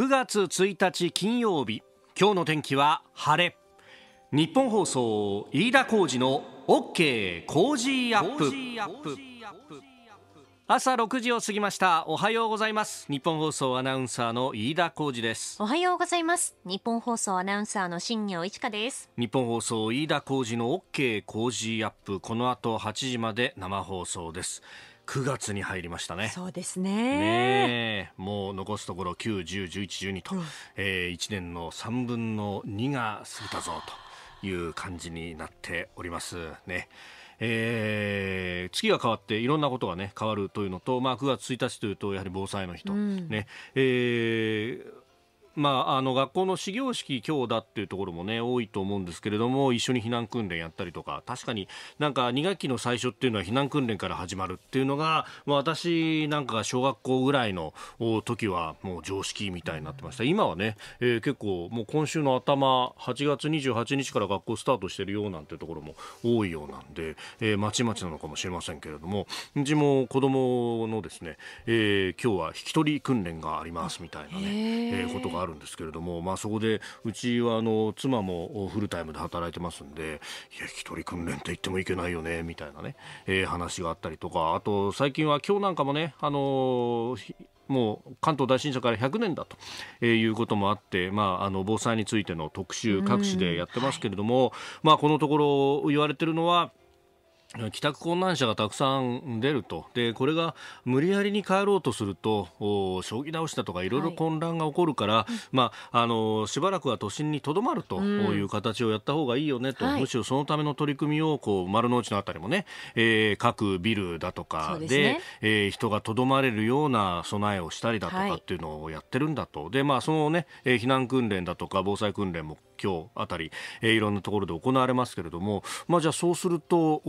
9月1日金曜日今日の天気は晴れ日本放送飯田浩二の OK 工事アップ朝6時を過ぎましたおはようございます日本放送アナウンサーの飯田浩二ですおはようございます日本放送アナウンサーの新業一華です日本放送飯田浩二の OK 工事アップこの後8時まで生放送です九月に入りましたね。そうですね。ねもう残すところ九十十一十二と、うん、えー、1年の三分の二が過ぎたぞという感じになっておりますね。えー、月が変わっていろんなことが、ね、変わるというのと、まあ、9月1日というとやはり防災の日と、うん、ねえーまあ、あの学校の始業式今日だっていうところもね多いと思うんですけれども一緒に避難訓練やったりとか確かになんか2学期の最初っていうのは避難訓練から始まるっていうのが、まあ、私なんかが小学校ぐらいの時はもう常識みたいになってました今はね、えー、結構もう今週の頭8月28日から学校スタートしてるようなんてところも多いようなんで、えー、まちまちなのかもしれませんけれどもうちも子供のですね、えー、今日は引き取り訓練がありますみたいなね、えー、ことがあるるんですけれども、まあ、そこでうちはあの妻もフルタイムで働いてますんでいや一人訓練って言ってもいけないよねみたいなね、えー、話があったりとかあと最近は今日なんかもねあのーもう関東大震災から100年だと、えー、いうこともあって、まあ、あの防災についての特集各紙でやってますけれども、まあ、このところ言われているのは帰宅困難者がたくさん出るとでこれが無理やりに帰ろうとすると将棋直しだとかいろいろ混乱が起こるから、はい、まあ、あのしばらくは都心にとどまるという形をやったほうがいいよねと、うん、むしろそのための取り組みをこう丸の内のあたりもね、えー、各ビルだとかでで、ね、えー、人がとどまれるような備えをしたりだとかっていうのをやってるんだと、でまあ、そのね、え避難訓練だとか防災訓練も今日あたり、えー、いろんなところで行われますけれども、まあ、じゃあそうすると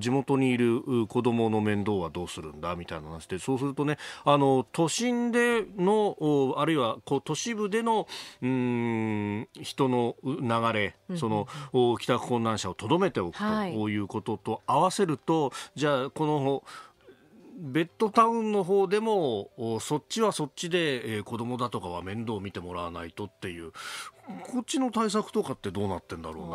地元にいる子どもの面倒はどうするんだみたいな話でそうするとねあの都心でのあるいはこう都市部でのうん人の流れその、帰宅困難者をとどめておくということと合わせると、はい、じゃあこのベッドタウンの方でもそっちはそっちで、えー、子供だとかは面倒を見てもらわないとっていうこっちの対策とかってどうなってんだろうな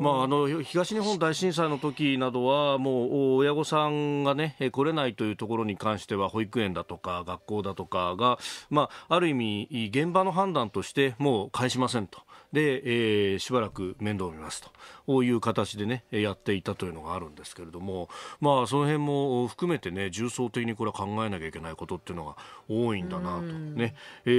と、まあ、あの東日本大震災の時などは、もう親御さんがね、来れないというところに関しては、保育園だとか学校だとかが、まあ、ある意味、現場の判断として、もう返しませんと。で、えー、しばらく面倒を見ますという形でねやっていたというのがあるんですけれどもまあその辺も含めてね重層的にこれは考えなきゃいけないことっていうのが多いんだなとね、えー、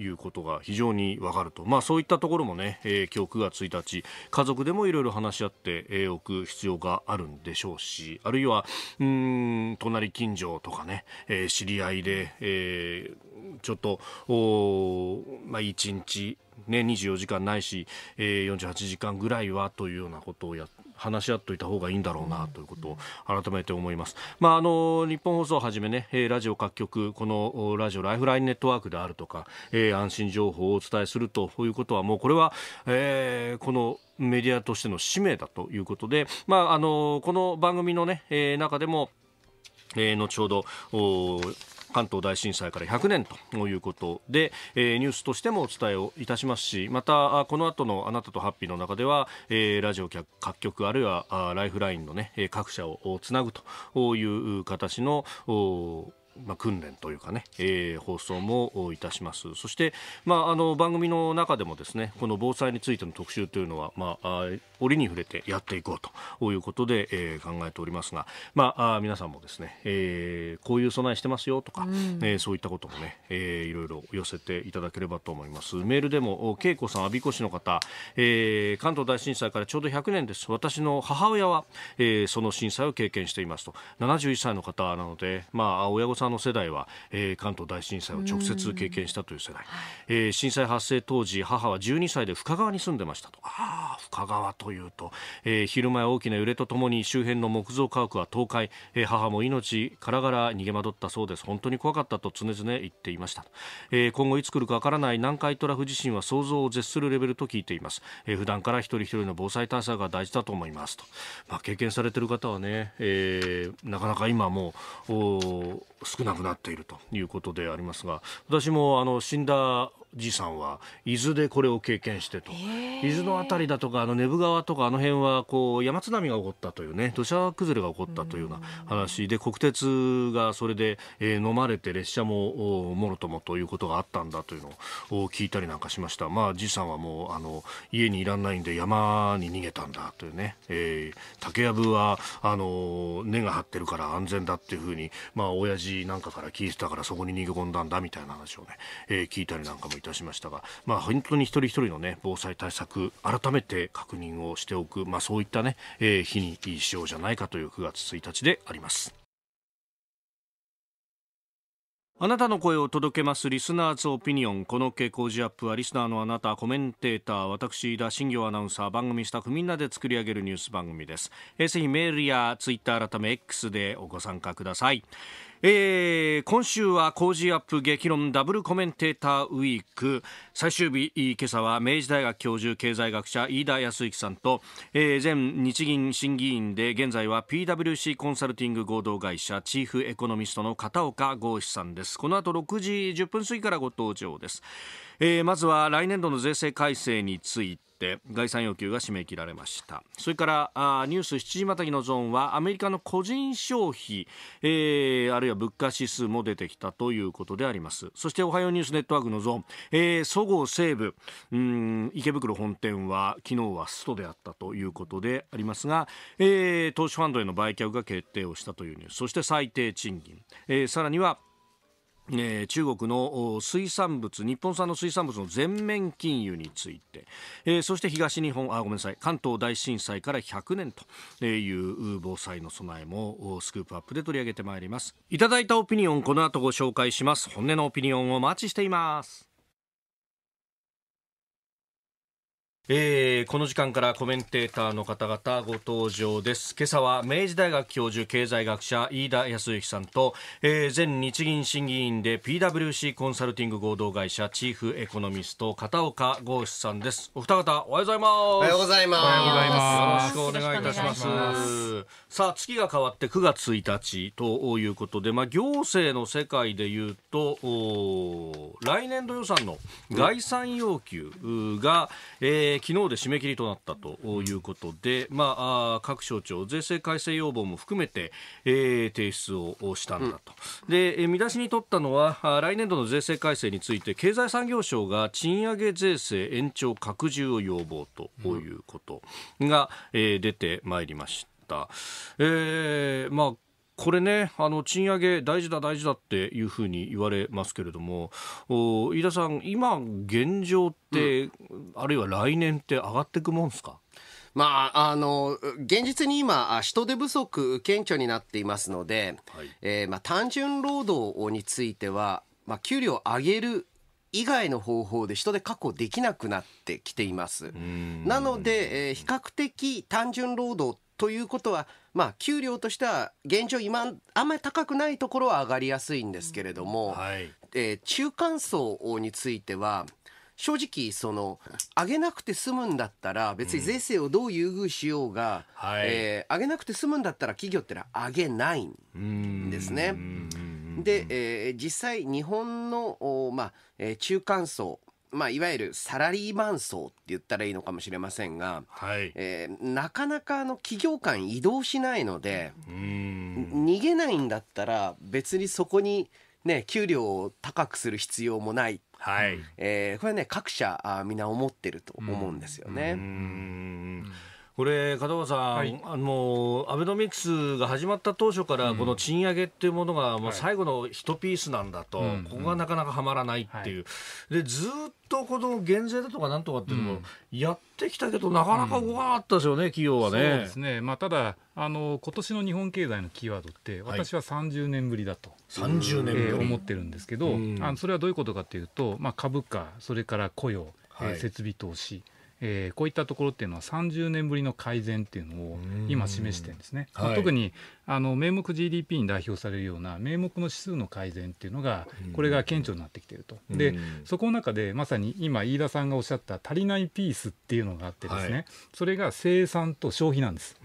いうことが非常にわかるとまあそういったところもね、えー、今日9月1日家族でもいろいろ話し合っておく必要があるんでしょうしあるいはうん隣近所とかね、えー、知り合いで、えーちょっと、おまあ、1日、ね、24時間ないし、えー、48時間ぐらいはというようなことをや話し合っておいた方がいいんだろうなということを改めて思います。まあ、あの日本放送をはじめね、ラジオ各局、このラジオライフラインネットワークであるとか、えー、安心情報をお伝えするということは、もうこれは、えー、このメディアとしての使命だということで、まあ、あのこの番組のね、ねえー、中でも、えー、後ほど、関東大震災から100年ということで、えー、ニュースとしてもお伝えをいたしますしまたこの後のあなたとハッピーの中では、えー、ラジオ各局あるいはライフラインの、ね、各社をつなぐという形のおまあ、訓練というかね、えー、放送もいたしますそして、まあ、あの番組の中でもですねこの防災についての特集というのは、まあ、折に触れてやっていこうということで、えー、考えておりますが、まあ、あ皆さんもですね、えー、こういう備えしてますよとか、うん、えー、そういったこともね、えー、いろいろ寄せていただければと思いますメールでも恵子さん我孫子市の方、えー、関東大震災からちょうど100年です私の母親は、えー、その震災を経験していますと71歳の方なので、まあ、親御さんさんの世代は、えー、関東大震災を直接経験したという世代、えー、震災発生当時母は12歳で深川に住んでましたとああ深川というと、えー、昼前大きな揺れとともに周辺の木造家屋は倒壊、えー、母も命からがら逃げ惑ったそうです本当に怖かったと常々言っていました、えー、今後いつ来るかわからない南海トラフ地震は想像を絶するレベルと聞いています、えー、普段から一人一人の防災対策が大事だと思いますと、まあ、経験されている方はね、えー、なかなか今もう少なくなっているということでありますが私もあの死んだじいさんは伊豆でこれを経験してと、伊豆の辺りだとかあの根府川とかあの辺はこう山津波が起こったというね土砂崩れが起こったというような話で国鉄がそれで、えー、飲まれて列車ももろともということがあったんだというのを聞いたりなんかしましたまあじいさんはもうあの家にいらないんで山に逃げたんだというね、えー、竹やぶはあの根が張ってるから安全だっていうふうにまあ親父なんかから聞いてたからそこに逃げ込んだんだみたいな話をね、えー、聞いたりなんかもいたしましたが、まあ、本当に一人一人の、ね、防災対策改めて確認をしておく、まあ、そういったね、ねえー、日にしようじゃないかという9月1日であります。あなたの声を届けますリスナーズオピニオンこの傾向ジアップはリスナーのあなたコメンテーター私田新業アナウンサー番組スタッフみんなで作り上げるニュース番組ですぜひメールやツイッター改め X でご参加ください、えー、今週はコージーアップ激論ダブルコメンテーターウィーク最終日今朝は明治大学教授経済学者飯田康之さんと、えー、前日銀審議員で現在は PWC コンサルティング合同会社チーフエコノミストの片岡剛志さんですこの後6時10分過ぎからご登場です、えー、まずは来年度の税制改正についてして概算要求が締め切られましたそれからあニュース7時またぎのゾーンはアメリカの個人消費、えー、あるいは物価指数も出てきたということでありますそしておはようニュースネットワークのゾーン、えそごう・西武うん池袋本店は昨日はストであったということでありますが、えー、投資ファンドへの売却が決定をしたというニュースそして最低賃金、えー、さらにはえー、中国の水産物日本産の水産物の全面禁輸について、えー、そして東日本あごめんなさい関東大震災から100年という防災の備えもスクープアップで取り上げてまいりますいただいたオピニオンこの後ご紹介します本音のオピニオンをお待ちしていますえー、この時間からコメンテーターの方々ご登場です。今朝は明治大学教授経済学者飯田康之さんと、えー、前日銀審議員で PWC コンサルティング合同会社チーフエコノミスト片岡豪志さんです。お二方おはようございます。おはようございます。おはようございます。よろしくお願いいたします。ますさあ月が変わって9月1日ということで、まあ行政の世界で言うと来年度予算の概算要求が、うん、えーえー、昨日で締め切りとなったということで、まあ、あ各省庁、税制改正要望も含めて、えー、提出をしたんだと、うん、で見出しに取ったのは来年度の税制改正について経済産業省が賃上げ税制延長拡充を要望ということが、えー、出てまいりました。えーまあこれね、あの賃上げ大事だ、大事だっていうふうに言われますけれども、お飯田さん、今、現状って、うん、あるいは来年って上がっていくもんですかまあ、あの現実に今、人手不足、顕著になっていますので、はい、えー、まあ、単純労働については、まあ、給料を上げる以外の方法で人で確保できなくなってきています。なので、えー、比較的単純労働ということは、まあ、給料としては現状今あんまり高くないところは上がりやすいんですけれども、はい、えー、中間層については正直その上げなくて済むんだったら別に税制をどう優遇しようが、うんはい、えー、上げなくて済むんだったら企業ってのは上げないんですね。で、えー、実際日本の、まあえ中間層まあ、いわゆるサラリーマン層って言ったらいいのかもしれませんが、はいえー、なかなかあの企業間移動しないので逃げないんだったら別にそこに、ね、給料を高くする必要もない、はいえー、これはね各社あ皆思ってると思うんですよね。うんこれ、片岡さん、はい、あのアベノミクスが始まった当初から、この賃上げっていうものが、もう最後の一ピースなんだと、はい、ここがなかなかはまらないっていう、でずっとこの減税だとかなんとかっていうのも、やってきたけど、なかなか動かなかったですよね、うん、企業はね。そうですねまあ、ただあの、今年の日本経済のキーワードって、私は30年ぶりだと、30年ぶり、えー、思ってるんですけど、うん、あのそれはどういうことかというと、まあ、株価、それから雇用、はい、設備投資、えー、こういったところっていうのは30年ぶりの改善っていうのを今示してるんですね。特にあの名目 GDP に代表されるような名目の指数の改善っていうのがこれが顕著になってきてると、うん、でそこの中でまさに今飯田さんがおっしゃった足りないピースっていうのがあってですね、はい、それが生産と消費なんです。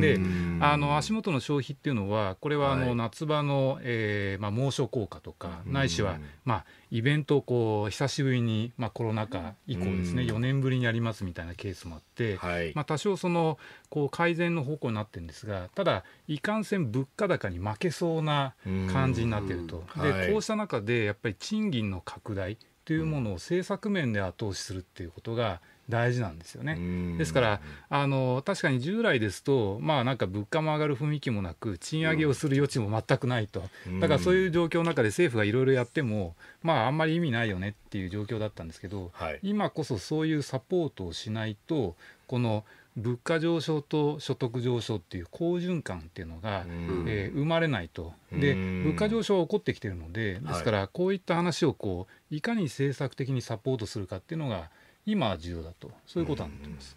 であの足元の消費っていうのはこれはあの夏場の、はい、えー、まあ、猛暑効果とかないしは、まあ、イベントをこう久しぶりに、まあ、コロナ禍以降ですね4年ぶりにやりますみたいなケースもあって、はい、まあ、多少そのこう改善の方向になってるんですがただいかんせん物価高に負けそうな感じになってると、で、はい、こうした中でやっぱり賃金の拡大というものを政策面で後押しするっていうことが大事なんですよね。ですからあの確かに従来ですとまあなんか物価も上がる雰囲気もなく賃上げをする余地も全くないと、だからそういう状況の中で政府がいろいろやってもまああんまり意味ないよねっていう状況だったんですけど、はい、今こそそういうサポートをしないとこの物価上昇と所得上昇っていう好循環っていうのが、えー、生まれないとで物価上昇は起こってきてるのでですからこういった話をこういかに政策的にサポートするかっていうのが今重要だとそういうことになってます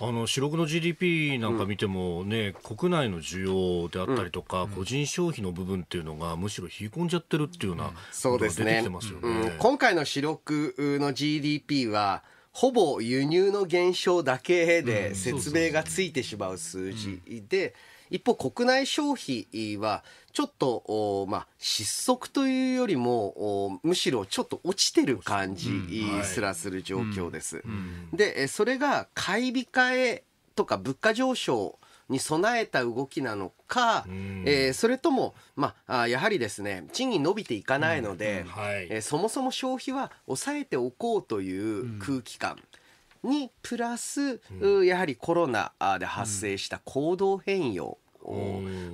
あの主力の GDP なんか見てもね、うん、国内の需要であったりとか、うん、個人消費の部分っていうのがむしろ冷え込んじゃってるっていうような、うん、そうですね、ね、今回の主力の GDP はほぼ輸入の減少だけで説明がついてしまう数字で、一方国内消費はちょっと、まあ、失速というよりもむしろちょっと落ちてる感じすらする状況です。でそれが買い控えとか物価上昇に備えた動きなのか、うん、えー、それとも、まあ、やはりですね賃金伸びていかないので、うんはい、えー、そもそも消費は抑えておこうという空気感。にプラス、やはりコロナで発生した行動変容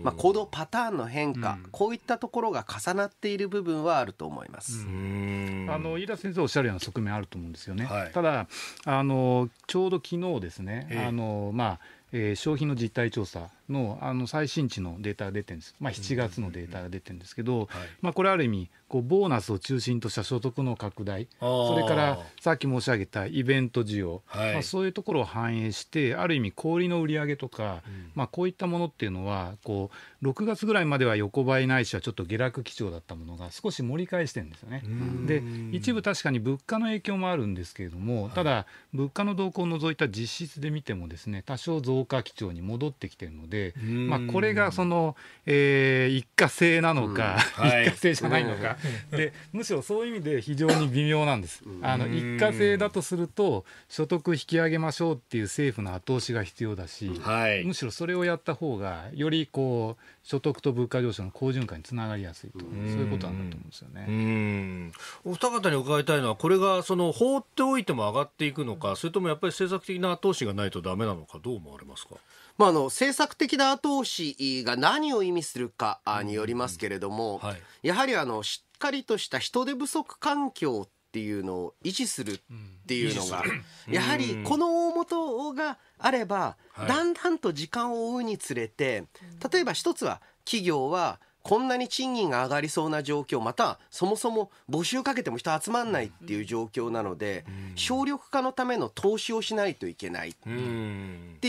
まあ、行動パターンの変化、うん、こういったところが重なっている部分はあると思いますあの飯田先生おっしゃるような側面あると思うんですよね、はい、ただあの、ちょうど昨日ですね、あのまあえー、消費の実態調査のあの最新値のデータが出てるんです、まあ、7月のデータが出てるんですけど、まあ、これある意味こうボーナスを中心とした所得の拡大それからさっき申し上げたイベント需要、はい、まあ、そういうところを反映してある意味小売りの売り上げとか、うん、まあ、こういったものっていうのはこう6月ぐらいまでは横ばいないしはちょっと下落基調だったものが少し盛り返してるんですよね。で一部確かに物価の影響もあるんですけれども、ただ物価の動向を除いた実質で見てもですね多少増加基調に戻ってきてるのでで、まあ、これがその、えー、一過性なのか、はい、一過性じゃないのか、でむしろそういう意味で非常に微妙なんです。あの一過性だとすると所得引き上げましょうっていう政府の後押しが必要だし、はい、むしろそれをやった方がよりこう所得と物価上昇の好循環につながりやすいと、そういうことなんだと思うんですよねお二方に伺いたいのは、これがその放っておいても上がっていくのか、それともやっぱり政策的な後押しがないとだめなのか、どう思われますか。まあ、あの政策的な後押しが何を意味するかによりますけれども、やはりあのしっかりとした人手不足環境っていうのを維持するっていうのが、やはりこの大元があれば、だんだんと時間を追うにつれて例えば一つは企業はこんなに賃金が上がりそうな状況またそもそも募集かけても人集まんないっていう状況なので、省力化のための投資をしないといけないって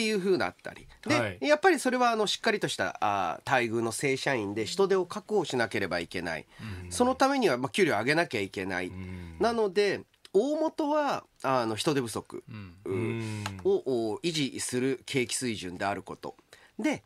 いうふうだったりで、はい、やっぱりそれはあのしっかりとしたあ待遇の正社員で人手を確保しなければいけない、そのためにはまあ給料上げなきゃいけない、なので大元はあの人手不足を維持する景気水準であること。で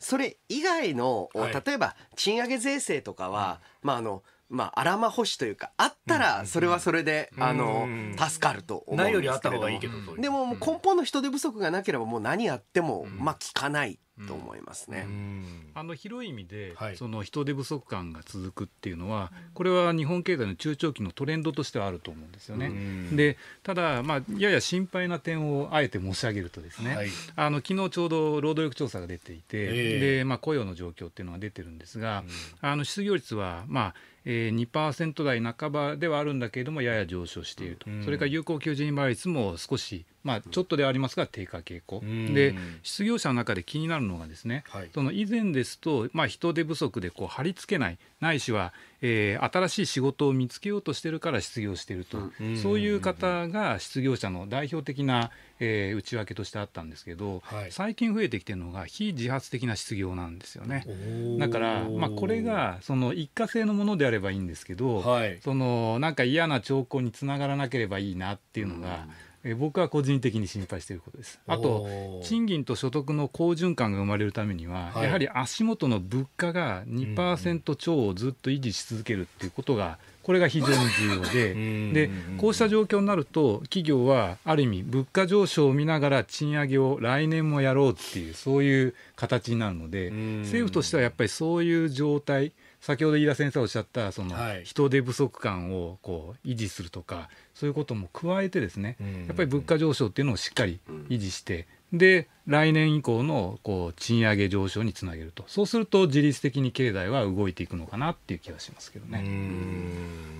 それ以外の、はい、例えば賃上げ税制とかは、うん、まああのまあ、荒ま保守というかあったらそれはそれで、うん、あの助かると思うんですけれどもでも根本の人手不足がなければもう何やっても、まあ、効かないと思いますね。うん、あの広い意味で、はい、その人手不足感が続くっていうのは、これは日本経済の中長期のトレンドとしてはあると思うんですよね。うん、で、ただ、まあ、やや心配な点をあえて申し上げるとですね、はい、あの昨日ちょうど労働力調査が出ていて、えー、でまあ、雇用の状況っていうのが出てるんですが、うん、あの失業率は、まあえー、2%台半ばではあるんだけれども、やや上昇していると、それから有効求人倍率も少しまあ、ちょっとではありますが低下傾向、で失業者の中で気になるのがですね、はい、その以前ですと、まあ、人手不足でこう貼り付けないないしは、えー、新しい仕事を見つけようとしてるから失業してると、そういう方が失業者の代表的な、えー、内訳としてあったんですけど、はい、最近増えてきてるのが非自発的な失業なんですよねだから、まあ、これがその一過性のものであればいいんですけど、はい、そのなんか嫌な兆候につながらなければいいなっていうのが、え僕は個人的に心配していることです。あと賃金と所得の好循環が生まれるためには、はい、やはり足元の物価が2%超をずっと維持し続けるっていうことがこれが非常に重要ででこうした状況になると企業はある意味物価上昇を見ながら賃上げを来年もやろうっていうそういう形になるので政府としてはやっぱりそういう状態先ほど飯田先生おっしゃったその人手不足感をこう維持するとかそういうことも加えてですね、やっぱり物価上昇っていうのをしっかり維持して、で、来年以降のこう賃上げ上昇につなげると、そうすると自律的に経済は動いていくのかなっていう気がしますけどね。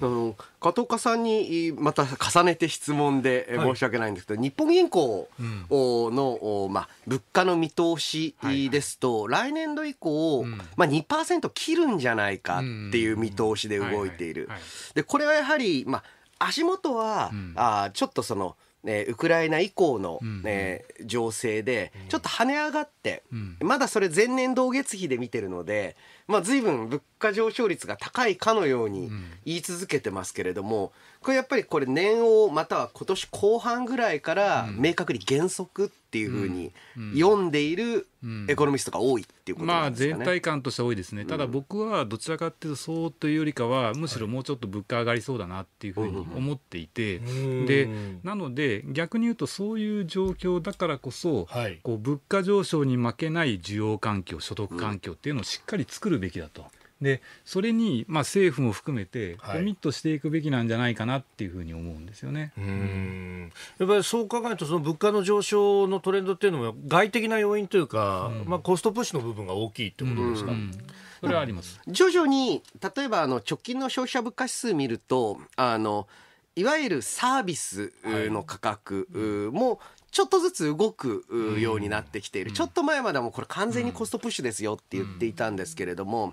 あの加藤さんにまた重ねて質問で申し訳ないんですけど、はい、日本銀行の、うん、まあ、物価の見通しですと、はいはい、来年度以降、うん、まあ、2%切るんじゃないかっていう見通しで動いている。でこれはやはり、まあ足元は、うん、あちょっとその、ね、ウクライナ以降のね、ね、うん、情勢でちょっと跳ね上がって、うん、まだそれ前年同月比で見てるので、まあ、随分物価上昇率が高いかのように言い続けてますけれども、これやっぱりこれ年をまたは今年後半ぐらいから明確に原則っていうふうに読んでいるエコノミストが多いっていうことですかね、まあ、全体感として多いですね、ただ僕はどちらかというとそうというよりかはむしろもうちょっと物価上がりそうだなっていうふうに思っていて、でなので逆に言うとそういう状況だからこそ、こう物価上昇に負けない需要環境所得環境っていうのをしっかり作るべきだと。でそれに、まあ、政府も含めてコミットしていくべきなんじゃないかなっていうふうに思うんですよね、はい、うんやっぱりそう考えるとその物価の上昇のトレンドっていうのは外的な要因というか、うん、まあ、コストプッシュの部分が大きいってことですか。うんうんそれはあります。徐々に、例えばあの直近の消費者物価指数見ると、あの、いわゆるサービスの価格もちょっとずつ動くようになってきている。ちょっと前まではもうこれ完全にコストプッシュですよって言っていたんですけれども、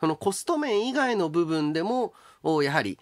そのコスト面以外の部分でもやはり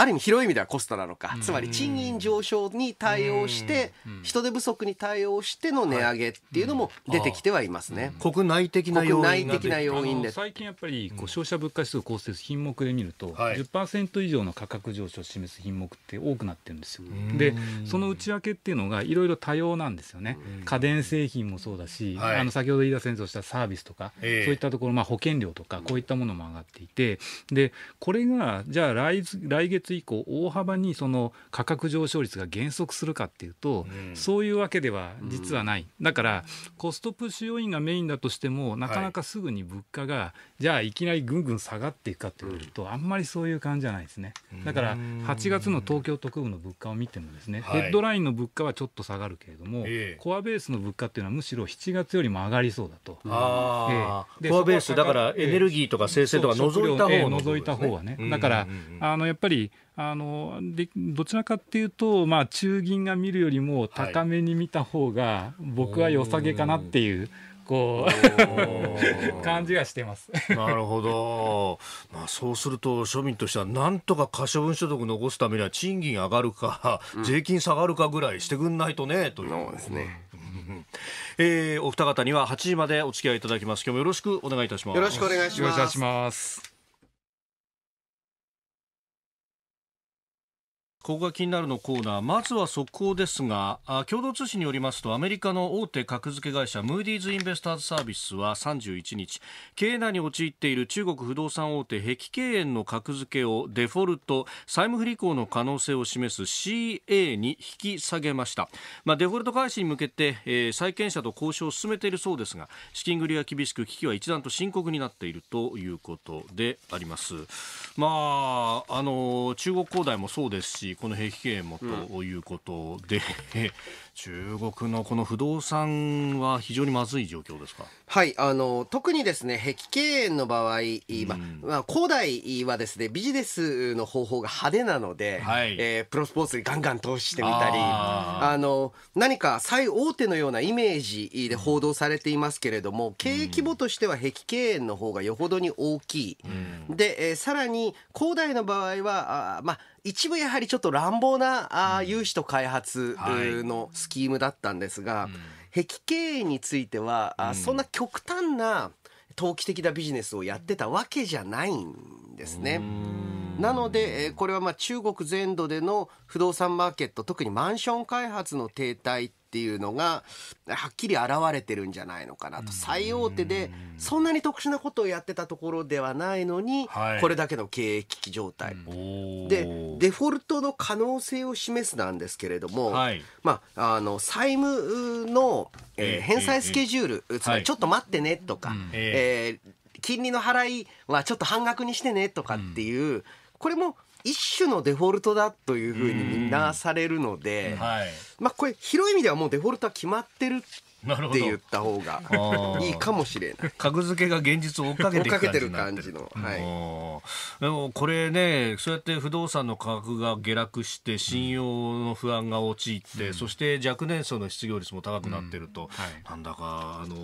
ある意味広い意味ではコストなのか、つまり賃金上昇に対応して、人手不足に対応しての値上げっていうのも出てきてはいますね。国内的な要因的な要因で最近やっぱりこう消費者物価指数構成品目で見ると、はい、10%以上の価格上昇を示す品目って多くなってるんですよ。で、その内訳っていうのがいろいろ多様なんですよね。家電製品もそうだし、あの先ほど飯田先生おっしゃったサービスとか、そういったところまあ保険料とかこういったものも上がっていて、でこれがじゃあ来来月月以降大幅にその価格上昇率が減速するかっていうと、うん、そういうわけでは実はない、だからコストプッシュ要因がメインだとしてもなかなかすぐに物価が、はい、じゃあいきなりぐんぐん下がっていくかっというと、あんまりそういう感じじゃないですねだから8月の東京特部の物価を見てもですね、ヘッドラインの物価はちょっと下がるけれども、コアベースの物価っていうのはむしろ7月よりも上がりそうだと。あええ、コアベースだからエネルギーとか生成とか除いた方ええ、除いた方はね、だから、あのやっぱりあのでどちらかっていうと、まあ、中銀が見るよりも高めに見た方が僕は良さげかなっていう。はいこう 感じがしてますなるほど、まあ、そうすると庶民としてはなんとか可処分所得残すためには賃金上がるか、うん、税金下がるかぐらいしてくんないとねというそうですね、えー、お二方には8時までお付き合いいただきます今日もよろしくお願いいたしますよろしくお願いしますここが気になるのコーナーまずは速報ですが共同通信によりますとアメリカの大手格付け会社ムーディーズ・インベスターズ・サービスは31日経営難に陥っている中国不動産大手碧桂園の格付けをデフォルト債務不履行の可能性を示す CA に引き下げました、まあ、デフォルト開始に向けて、えー、債権者と交渉を進めているそうですが資金繰りが厳しく危機は一段と深刻になっているということであります、まあ、あの中国恒大もそうですしこの兵器経もということで、中国のこの不動産は非常にまずい状況ですか。はい、あの特にですね、碧桂園の場合、ま、うん、まあ古代はですね、ビジネスの方法が派手なので、はい、えー、プロスポーツにガンガン投資してみたり、あの何か最大手のようなイメージで報道されていますけれども、経営規模としては碧桂園の方がよほどに大きい。うん、で、えー、さらに恒大の場合は、あまあ一部やはりちょっと乱暴なあ融資と開発のススキームだったんですが、壁経営については、あそんな極端な投機的なビジネスをやってたわけじゃないんですね。なので、えこれはまあ中国全土での不動産マーケット、特にマンション開発の停滞っていうのがはっきり現れてるんじゃないのかなと最大手でそんなに特殊なことをやってたところではないのに、これだけの経営危機状態、でデフォルトの可能性を示すなんですけれども、まあ、あの債務の、え返済スケジュール、つまりちょっと待ってねとか、ええ金利の払いはちょっと半額にしてねとかっていう、これも一種のデフォルトだというふうにみんなされるので、はい、まあこれ広い意味ではもうデフォルトは決まってるって言った方がいいかもしれない。格付けが現実を追っかけてっかけてる感じの。はい、でもこれね、そうやって不動産の価格が下落して、信用の不安が陥って、うん、そして若年層の失業率も高くなってると、うんはい、なんだかあの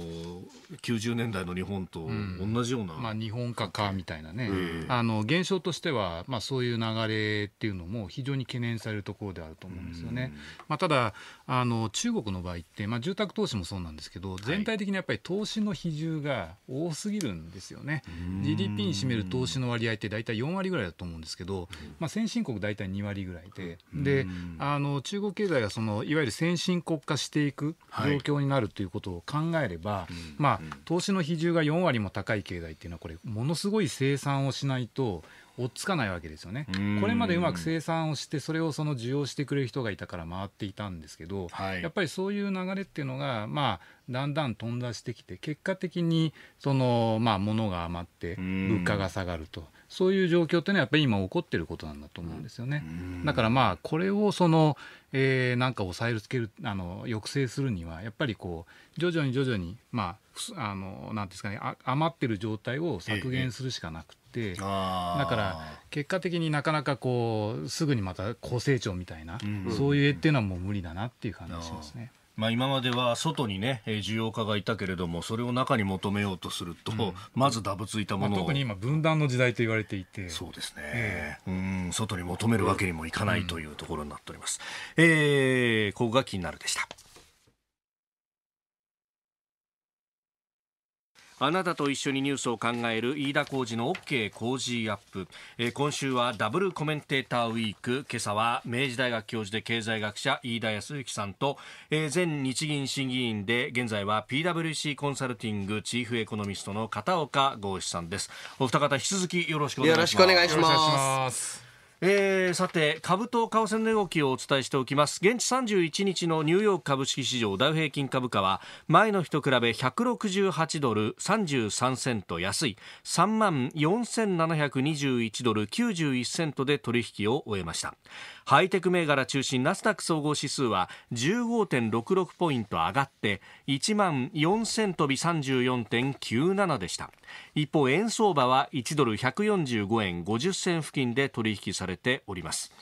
90年代の日本と同じような。うん、まあ、日本化かみたいなね、あの現象としては、まあ、そういう流れっていうのも非常に懸念されるところであると思うんですよね。まあ、ただあの中国の場合って、まあ、住宅投資もそうなんですけど全体的にやっぱり投資の比重が多すぎるんですよね、はい、GDP に占める投資の割合って大体4割ぐらいだと思うんですけど、まあ、先進国大体2割ぐらいでであの中国経済がそのいわゆる先進国化していく状況になるということを考えれば、はい、まあ、投資の比重が4割も高い経済っていうのはこれものすごい生産をしないと追っつかないわけですよね。これまでうまく生産をしてそれをその需要してくれる人がいたから回っていたんですけど、はい、やっぱりそういう流れっていうのが、まあ、だんだん飛んだしてきて結果的にその、まあ、物が余って物価が下がると。そういう状況っていうのはやっぱり今起こっていることなんだと思うんですよね。だからまあこれをその、えー、なんか抑えるつけるあの抑制するにはやっぱりこう徐々に徐々にまああのなんですかね余ってる状態を削減するしかなくて。ええ、だから結果的になかなかこうすぐにまた高成長みたいな、うん、そういう絵っていうのはもう無理だなっていう感じがしますね。うんまあ、今までは外にね需要家がいたけれどもそれを中に求めようとすると、うん、まずダブついたものを、まあ、特に今分断の時代と言われていてそうですね、えー、うん外に求めるわけにもいかないというところになっております、うん、えー、ここが気になるでした。あなたと一緒にニュースを考える飯田浩二の OK 工事アップ、えー、今週はダブルコメンテーターウィーク今朝は明治大学教授で経済学者飯田康之さんと、えー、前日銀審議員で現在は PWC コンサルティングチーフエコノミストの片岡剛志さんですお二方引き続きよろしくお願いしますえー、さて株と為替の動きをお伝えしておきます現地31日のニューヨーク株式市場ダウ平均株価は前の日と比べ168ドル33セント安い3万4721ドル91セントで取引を終えましたハイテク銘柄中心ナスダック総合指数は15.66ポイント上がって1万4000とび34.97でした一方円相場は1ドル145円50銭付近で取引されております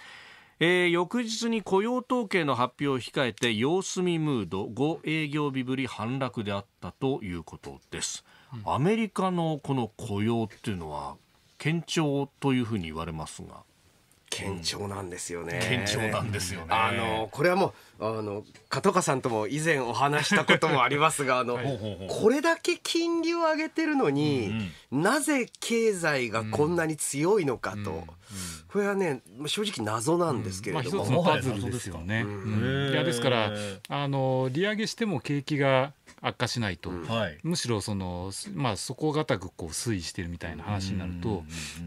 えー、翌日に雇用統計の発表を控えて様子見ムード5営業日ぶり反落であったということです、アメリカのこの雇用っていうのは堅調というふうに言われますが堅調なんですよね。堅調なんですよね。あのこれはもうあの片岡さんとも以前お話したこともありますが、あのこれだけ金利を上げてるのに、うんうん、なぜ経済がこんなに強いのかと、うんうん、これはね正直謎なんですけれども、うん、まあ、一つのパズルですよね。いやですからあの利上げしても景気が悪化しないと、はい、むしろその、まあ、底堅くこう推移してるみたいな話になると、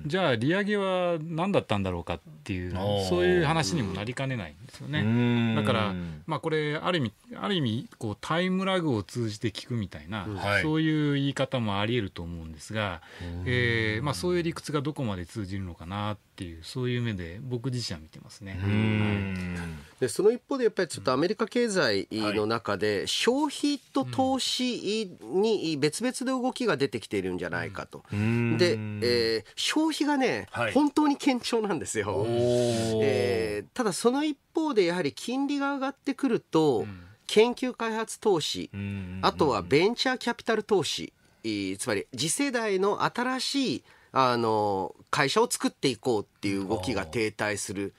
じゃあ利上げは何だったんだろうかっていうそういう話にもなりかねないんですよね。だから、まあ、これある意味ある意味こうタイムラグを通じて聞くみたいな、そういう言い方もありえると思うんですが、えーまあ、そういう理屈がどこまで通じるのかなっていうそういう目で僕自身は見てますね。でその一方でやっぱりちょっとアメリカ経済の中で、消費と投投資に別々で動きが出てきているんじゃないかと。で、えー、消費がね、はい、本当に堅調なんですよ。えー、ただその一方でやはり金利が上がってくると、研究開発投資、あとはベンチャーキャピタル投資、つまり次世代の新しいあの会社を作っていこうっていう動きが停滞する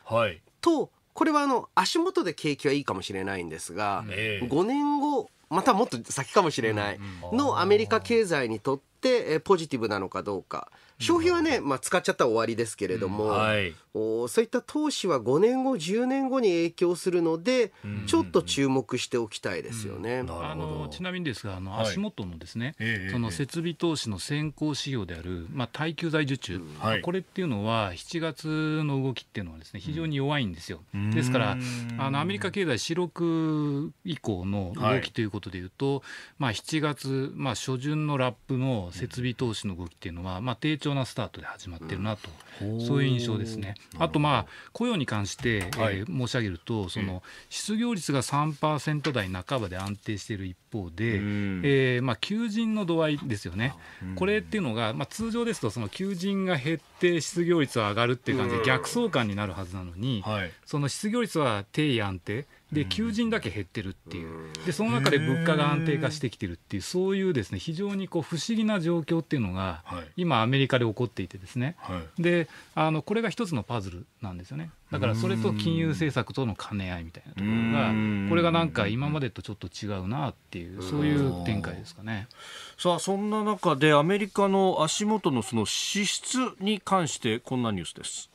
と、これはあの足元で景気はいいかもしれないんですが、え5年後またもっと先かもしれないのアメリカ経済にとってポジティブなのかどうか消費はね、まあ、使っちゃったら終わりですけれども、うんはい、おそういった投資は5年後10年後に影響するので、ちょっと注目しておきたいですよね、うん、あのちなみにですがあの足元のですね、はい、その設備投資の先行指標である、まあ、耐久財受注、うんはい、これっていうのは7月の動きっていうのはですね非常に弱いんですよ。ですからあのアメリカ経済四六以降の動きということでいうと、まあ、7月、まあ、初旬のラップの設備投資の動きっていうのは、まあ、低調重なスタートで始まってるなと、うん、そういう印象ですね。あとまあ雇用に関して、えー、申し上げるとその失業率が3%台半ばで安定している一方で、うん、えー、まあ、求人の度合いですよね、うん、これっていうのが、まあ、通常ですとその求人が減って失業率は上がるっていう感じで逆相関になるはずなのに、はい、その失業率は低位安定で求人だけ減ってるっていうでその中で物価が安定化してきてるっていうそういうですね非常にこう不思議な状況っていうのが、はい、今アメリカで起こっていてですね、はい、であのこれが一つのパズルなんですよねだからそれと金融政策との兼ね合いみたいなところがこれがなんか今までとちょっと違うなっていうそういう展開ですかねさあそんな中でアメリカの足元のその支出に関してこんなニュースです。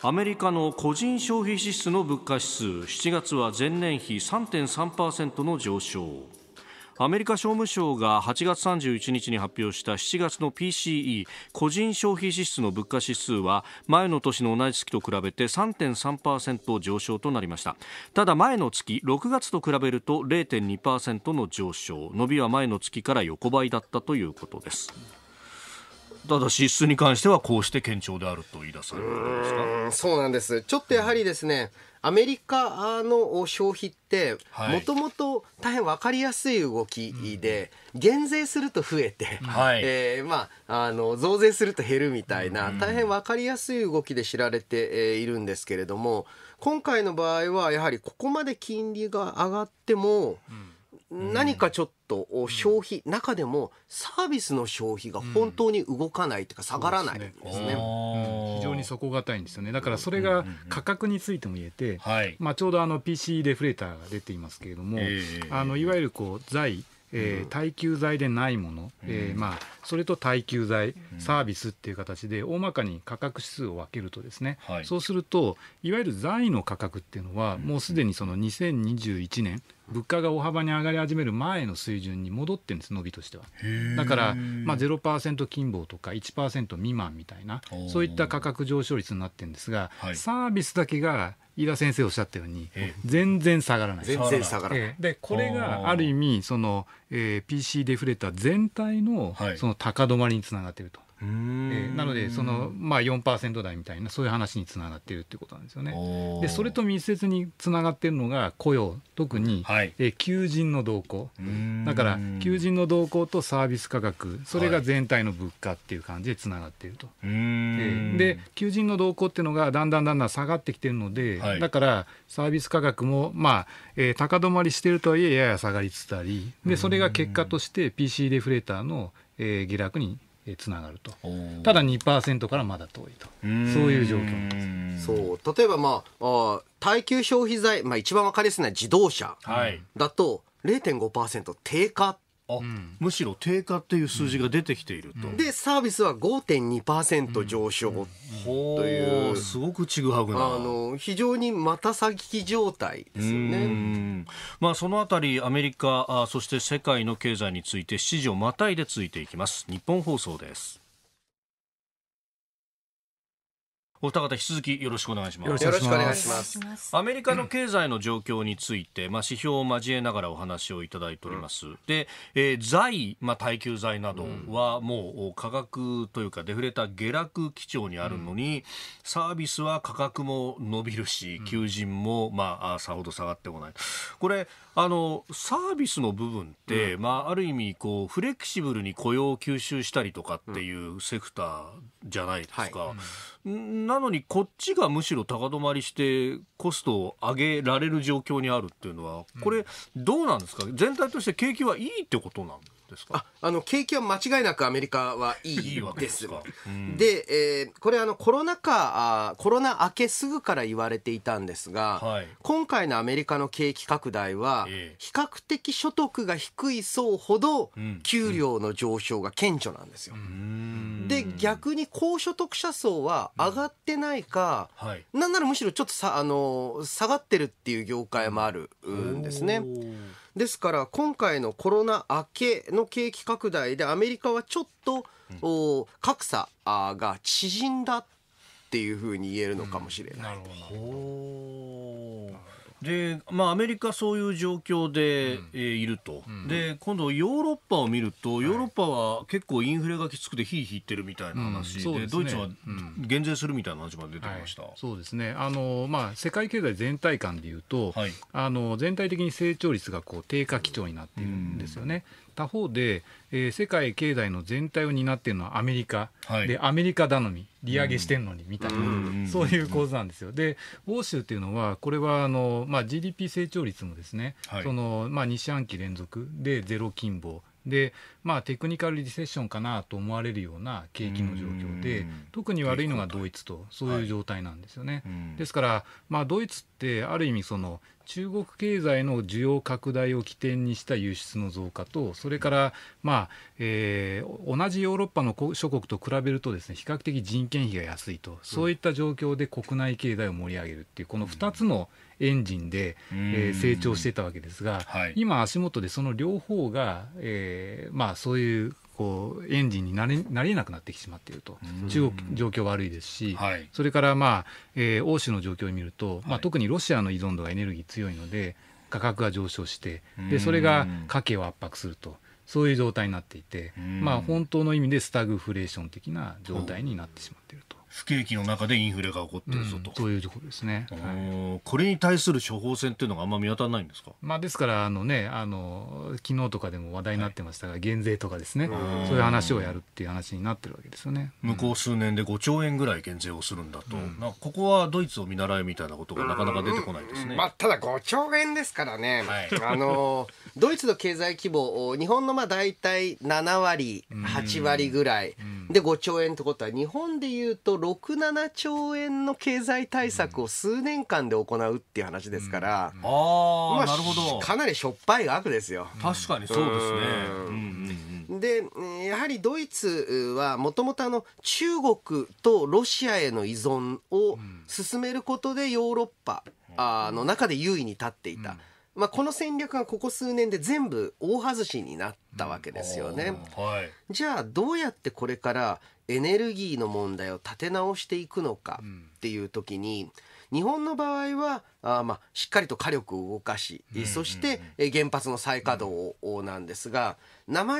アメリカの個人消費支出の物価指数7月は前年比3.3%の上昇アメリカ商務省が8月31日に発表した7月の PCE 個人消費支出の物価指数は前の年の同じ月と比べて3.3%上昇となりましたただ前の月6月と比べると0.2%の上昇伸びは前の月から横ばいだったということですただ支出に関してはこうして堅調であると言い出されるんですかそうなんですちょっとやはりですね、アメリカの消費ってもともと大変分かりやすい動きで、減税すると増えて、はい、えー、まあ、あの増税すると減るみたいな大変分かりやすい動きで知られているんですけれども今回の場合はやはりここまで金利が上がっても、うん何かちょっと消費、うん、中でもサービスの消費が本当に動かないというか下がらないですね,、うんですねうん、非常に底堅いんですよねだからそれが価格についても言えて、まあ、ちょうどあの PC デフレーターが出ていますけれども、あのいわゆるこう財えー、耐久財でないもの、えー、まあ、それと耐久財、サービスっていう形で大まかに価格指数を分けるとですね、はい、そうするといわゆる財の価格っていうのはもうすでにその2021年物価が大幅に上がり始める前の水準に戻ってるんです伸びとしてはだから、まあ0、0%金棒とか1%未満みたいなそういった価格上昇率になってるんですが、はい、サービスだけが飯田先生おっしゃったように、全然下がらない全然下がらない、でこれがある意味その、えー、PC デフレーター全体のその高止まりにつながっていると。えー、なのでその、まあ4、台みたいなそういう話につながっているっていうことなんですよね。でそれと密接につながっているのが雇用特に、はい、えー、求人の動向だから求人の動向とサービス価格それが全体の物価っていう感じでつながっていると。はいえー、で求人の動向っていうのがだんだんだんだん下がってきてるので、はい、だからサービス価格も、まあえー、高止まりしてるとはいえやや下がりつつありでそれが結果として PC デフレーターのえ下落につながるとただ2%からまだ遠いとそういう状況なんですそう例えば、まあ、あ耐久消費財、まあ、一番分かりやすいのは自動車だと、はい0.5%低下っあ、うん、むしろ低下っていう数字が出てきていると、うん、でサービスは5.2%上昇という、すごくちぐはぐなあの非常にまた先状態ですよね、まあ、そのあたりアメリカあそして世界の経済について指示をまたいでついていきます日本放送ですお二方引き続きよろしくお願いしますよろしくお願いしますアメリカの経済の状況について、まあ指標を交えながらお話をいただいております、うん、で、えー、財まあ耐久財などはもう価格というかデフレた下落基調にあるのに、うん、サービスは価格も伸びるし求人もまあさほど下がってこないこれあのサービスの部分って、うん、まあある意味こうフレキシブルに雇用を吸収したりとかっていうセクターじゃないですか、なのにこっちがむしろ高止まりしてコストを上げられる状況にあるっていうのはこれどうなんですか、全体として景気はいいってことなんですですかあの景気は間違いなくアメリカはいいですで、えー、これあのコロナ禍あコロナ明けすぐから言われていたんですが、はい、今回のアメリカの景気拡大は、えー、比較的所得が低い層ほど給料の上昇が顕著なんですよ、うんうん、で逆に高所得者層は上がってないか、うんはい、なんならむしろちょっとさあの下がってるっていう業界もあるんですね。ですから今回のコロナ明けの景気拡大でアメリカはちょっと、うん、格差が縮んだっていうふうに言えるのかもしれない。うん、なるほどで、まあ、アメリカそういう状況で、うえいると、うんで今度ヨーロッパを見るとヨーロッパは結構インフレがきつくてひいひいってるみたいな話うんでね、ドイツは減税するみたいな話まで出てました、はい、そうですねあの、まあ、世界経済全体感でいうと、はい、あの全体的に成長率がこう低下基調になっているんですよね。他方で、えー、世界経済の全体を担っているのはアメリカ、はい、でアメリカ頼み利上げしてんのにみたいな、うん、そういう構図なんですよ。で欧州っていうのはこれはあの、まあ、GDP 成長率もですね、はい、そのまあ、2四半期連続でゼロ金棒で、まあ、テクニカルリセッションかなと思われるような景気の状況で特に悪いのがドイツとそういう状態なんですよね。はい、ですから、まあ、ドイツってある意味その中国経済の需要拡大を起点にした輸出の増加と、それから、まあえー、同じヨーロッパの諸国と比べるとです、ね、比較的人件費が安いと、そういった状況で国内経済を盛り上げるっていう、この2つのエンジンで、うん、えー、成長してたわけですが、はい、今、足元でその両方が、えーまあ、そういうこうエンジンになれなれなくなってきてしまっていると、中国、状況悪いですし、はい、それから、まあえー、欧州の状況を見ると、まあ、特にロシアの依存度がエネルギー強いので、価格が上昇して、でそれが家計を圧迫すると。そういう状態になっていて、まあ、本当の意味でスタグフレーション的な状態になってしまっていると。不景気の中でインフレが起こってるぞと、そういうところですね、これに対する処方箋っていうのがあんま見当たらないんですか、まあ、ですからあの、ね、あの昨日とかでも話題になってましたが、減税とかですねそういう話をやるっていう話になってるわけですよね向こう数年で5兆円ぐらい減税をするんだと、なここはドイツを見習いみたいなことがなかなか出てこないですね、まあ、ただ5兆円ですからね、あのドイツの経済規模日本のまあ大体7割8割ぐらいで5兆円ってことは日本でいうと67兆円の経済対策を数年間で行うっていう話ですから、うん、あ、まあ、なるほどかなりしょっぱい額ですよ。確かにそうですね、うんうん、でやはりドイツはもともと中国とロシアへの依存を進めることでヨーロッパの中で優位に立っていた。まあ、この戦略がここ数年で全部大外しになったわけですよね。はい、じゃあどうやってこれからエネルギーの問題を立て直していくのかっていう時に、日本の場合はあまあしっかりと火力を動かし、そして原発の再稼働をなんですが、なま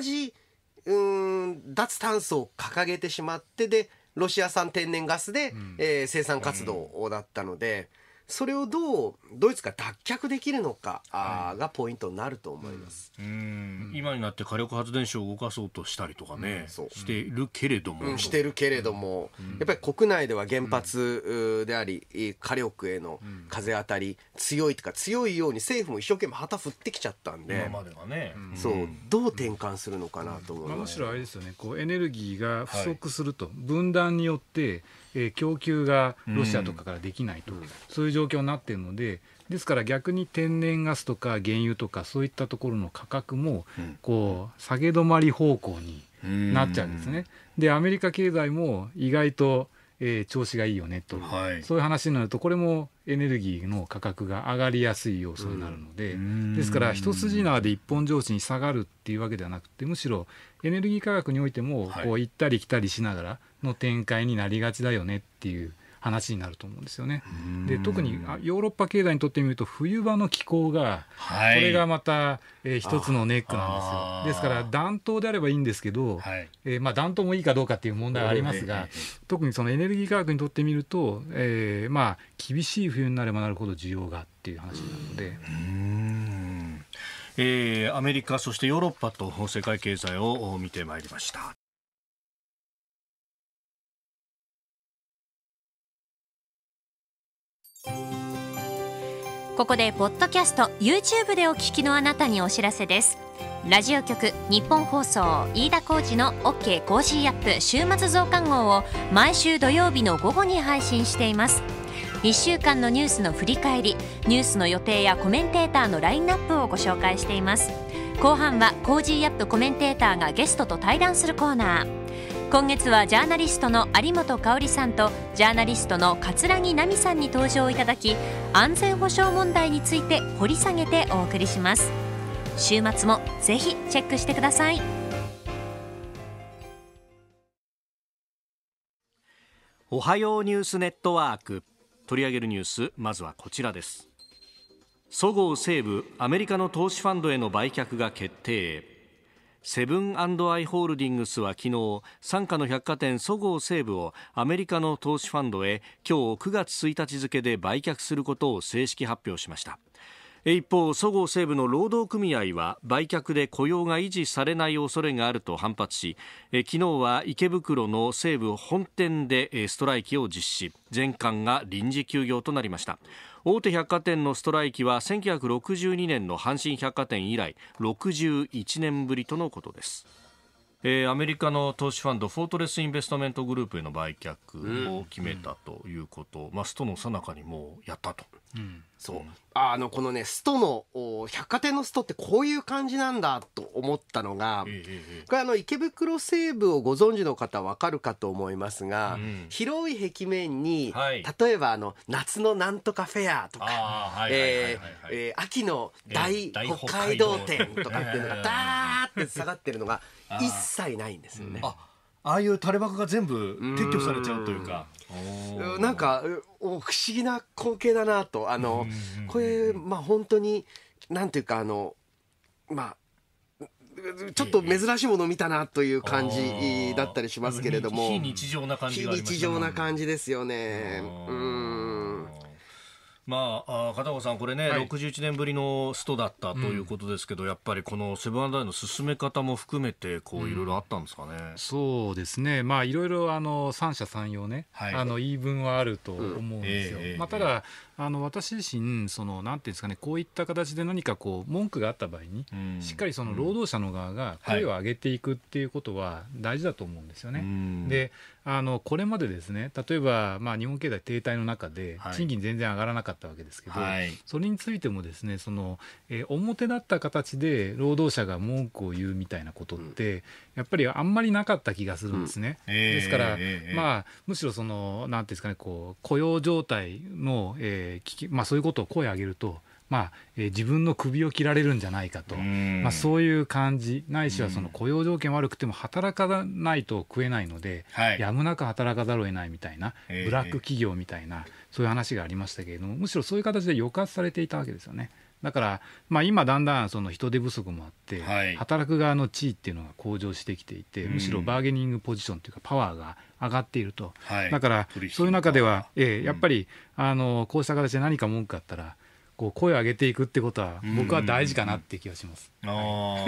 うん脱炭素を掲げてしまってでロシア産天然ガスで、え生産活動だったので。それをどうドイツが脱却できるのか、がポイントになると思います、うん今になって火力発電所を動かそうとしたりとかね、うん、してるけれども、うん、してるけれども、うん、やっぱり国内では原発であり、火力への風当たり強いとか強いように政府も一生懸命旗振ってきちゃったんで今までね、そうどう転換するのかなと思います、むしろあれですよねこうエネルギーが不足すると、はい、分断によってえー、供給がロシアとかからできないと、うん、そういう状況になっているので、ですから逆に天然ガスとか原油とかそういったところの価格もこう下げ止まり方向になっちゃうんですね。でアメリカ経済も意外とえー、調子がいいよねと、はい、そういう話になるとこれもエネルギーの価格が上がりやすい要素になるので、うん、ですから一筋縄で一本上子に下がるっていうわけではなくてむしろエネルギー価格においてもこう行ったり来たりしながらの展開になりがちだよねっていう。話になると思うんですよね。で特にヨーロッパ経済にとってみると冬場の気候が、はい、これがまた、えー、一つのネックなんですよ。ですから暖冬であればいいんですけど、はい、えー、まあ、暖冬もいいかどうかっていう問題はありますが、特にそのエネルギー価格にとってみると、えー、まあ、厳しい冬になればなるほど需要がっていう話なので。えー、アメリカそしてヨーロッパと世界経済を見てまいりました。ここでポッドキャスト YouTube でお聞きのあなたにお知らせですラジオ局日本放送飯田浩二の OK コージーアップ週末増刊号を毎週土曜日の午後に配信しています1週間のニュースの振り返りニュースの予定やコメンテーターのラインナップをご紹介しています後半はコージーアップコメンテーターがゲストと対談するコーナー今月はジャーナリストの有本香里さんとジャーナリストの桂木奈美さんに登場いただき安全保障問題について掘り下げてお送りします週末もぜひチェックしてくださいおはようニュースネットワーク取り上げるニュースまずはこちらですそごう・西武アメリカの投資ファンドへの売却が決定セブンアイ・ホールディングスは昨日傘下の百貨店そごう・西武をアメリカの投資ファンドへ今日9月1日付で売却することを正式発表しました。一方そごう・西武の労働組合は売却で雇用が維持されない恐れがあると反発し昨日は池袋の西武本店でストライキを実施全館が臨時休業となりました大手百貨店のストライキは1962年の阪神百貨店以来61年ぶりとのことですアメリカの投資ファンドフォートレス・インベストメントグループへの売却を決めたということ、うん、まあ、ストのさなかにもうやったとうん、そうあのこのねストの百貨店のストってこういう感じなんだと思ったのが、これあの池袋西部をご存知の方わかるかと思いますが、うん、広い壁面に、はい、例えばあの夏のなんとかフェアとか秋の大北海道展とかっていうのが ダーって下がってるのが一切ないんですよね。ああいう垂れ幕が全部撤去されちゃうというか。うなんか不思議な光景だなとあのこれまあ本当になんていうかあのまあちょっと珍しいものを見たなという感じだったりしますけれども非日常な感じ、非日常な感じですよねうんまあ、あ片岡さん、これね、はい、61年ぶりのストだったということですけど、うん、やっぱりこのセブンアンイの進め方も含めて、こういろいろあったんですかね、うん、そうですね、まあ、いろいろあの三者三様ね、はい、あの言い分はあると思うんですよ。うんえー、まあ、ただ、えー、あの私自身その、なんていうんですかね、こういった形で何かこう文句があった場合に、しっかりその労働者の側が声を上げていくっていうことは大事だと思うんですよね。であのこれまでですね例えば、まあ、日本経済停滞の中で賃金全然上がらなかったわけですけど、はい、それについてもですねその、えー、表立った形で労働者が文句を言うみたいなことって、うん、やっぱりあんまりなかった気がするんですね。うんえー、ですから、えー、まあ、むしろそのなんていうんですかねこう雇用状態の、えーきまあ、そういうことを声を上げるとまあえー、自分の首を切られるんじゃないかと、まあ、そういう感じないしはその雇用条件悪くても働かないと食えないので、はい、やむなく働かざるを得ないみたいな、ブラック企業みたいな、そういう話がありましたけれどもむしろそういう形で抑圧されていたわけですよね。だから、まあ、今、だんだんその人手不足もあって、はい、働く側の地位っていうのが向上してきていて、むしろバーゲニングポジションというか、パワーが上がっていると、はい、だから、そういう中では、えー、やっぱり、うん、あのこうした形で何か文句があったら、こう声を上げていくってことは僕は大事かなって気がします。うあ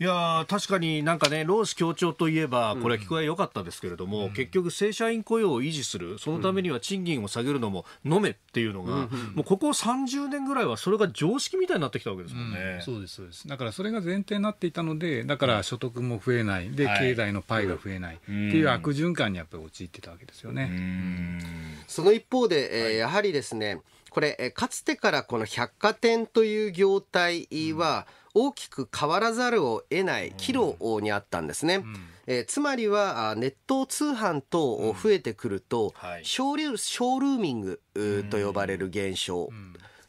いや確かになんかね労使協調といえばこれは聞こえ良かったですけれども、うん、結局正社員雇用を維持するそのためには賃金を下げるのも飲めっていうのが、うん、もうここ30年ぐらいはそれが常識みたいになってきたわけですもんね。そうですそうですだからそれが前提になっていたのでだから所得も増えないで、はい、経済のパイが増えないっていう悪循環にやっぱり陥ってたわけですよね。その一方で、えー、やはりですね、これかつてからこの百貨店という業態は大きく変わらざるを得ない岐路にあったんですね、えー、つまりはネット通販等増えてくると、ショールーミングと呼ばれる現象、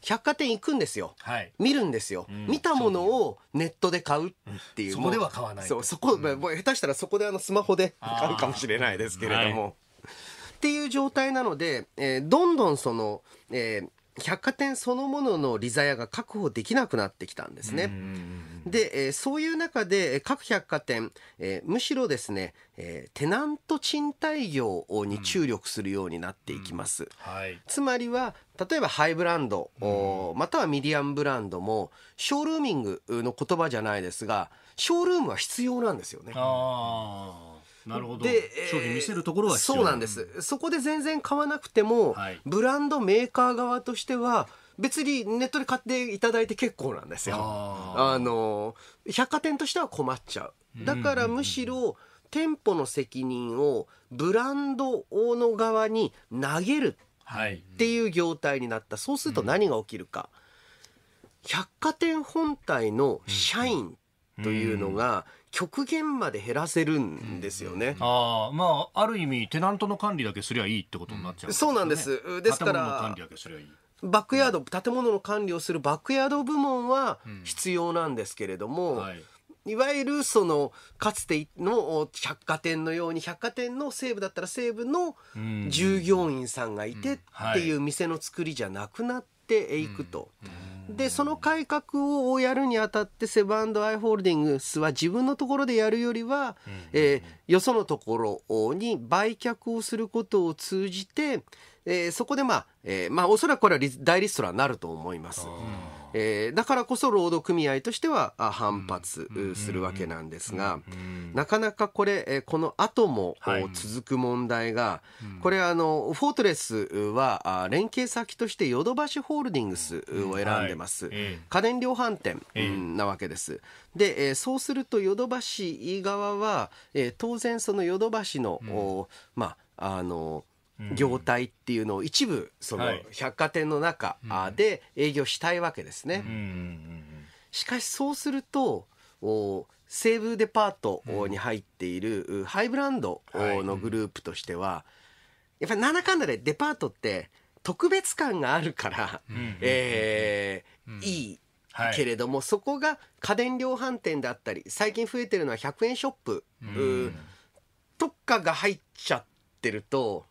百貨店行くんですよ、はい、見るんですよ、うん、見たものをネットで買うっていう、うそこでは買わないそうそこ、うん、下手したらそこであのスマホで買うかもしれないですけれども、はい、っていう状態なので、えー、どんどんその、えー、百貨店そのものの利ざやが確保できなくなってきたんですね。で、えー、そういう中で各百貨店、えー、むしろですね、えー、テナント賃貸業に注力するようになっていきます。はい、つまりは例えばハイブランド、またはミディアムブランドもショールーミングの言葉じゃないですがショールームは必要なんですよね。あなるほどで商品見せるところはそうなんですそこで全然買わなくても、はい、ブランドメーカー側としては別にネットで買っていただいて結構なんですよあの百貨店としては困っちゃうだからむしろ店舗の責任をブランドの側に投げるっていう業態になった、そうすると何が起きるか、百貨店本体の社員というのが極限まで減らせるんですよね。うん、ああ、まあ、ある意味、テナントの管理だけすりゃいいってことになっちゃう、ね、そうなんです。ですから、管理だけすりゃいい。バックヤード、建物の管理をするバックヤード部門は必要なんですけれども、うんはいいわゆるそのかつての百貨店のように百貨店の西部だったら西部の従業員さんがいてっていう店の作りじゃなくなって。っていくと。でその改革をやるにあたってセブンアイ・ホールディングスは自分のところでやるよりは、えー、よそのところに売却をすることを通じてえー、そこでまあ、えー、まあおそらくこれは大リストラになると思います。えー、だからこそ労働組合としては反発するわけなんですが、なかなかこれ、この後も続く問題が、これあの、フォートレスは連携先としてヨドバシホールディングスを選んでます、家電量販店なわけです。で、そうするとヨドバシ側は、当然そのヨドバシの、まあ、あの、業態っていうのを一部その百貨店の中で営業したいわけですね。しかしそうすると西武デパートに入っているハイブランドのグループとしてはやっぱりなんだかんだでデパートって特別感があるからえいいけれどもそこが家電量販店だったり最近増えてるのは100円ショップとかが入っちゃってると。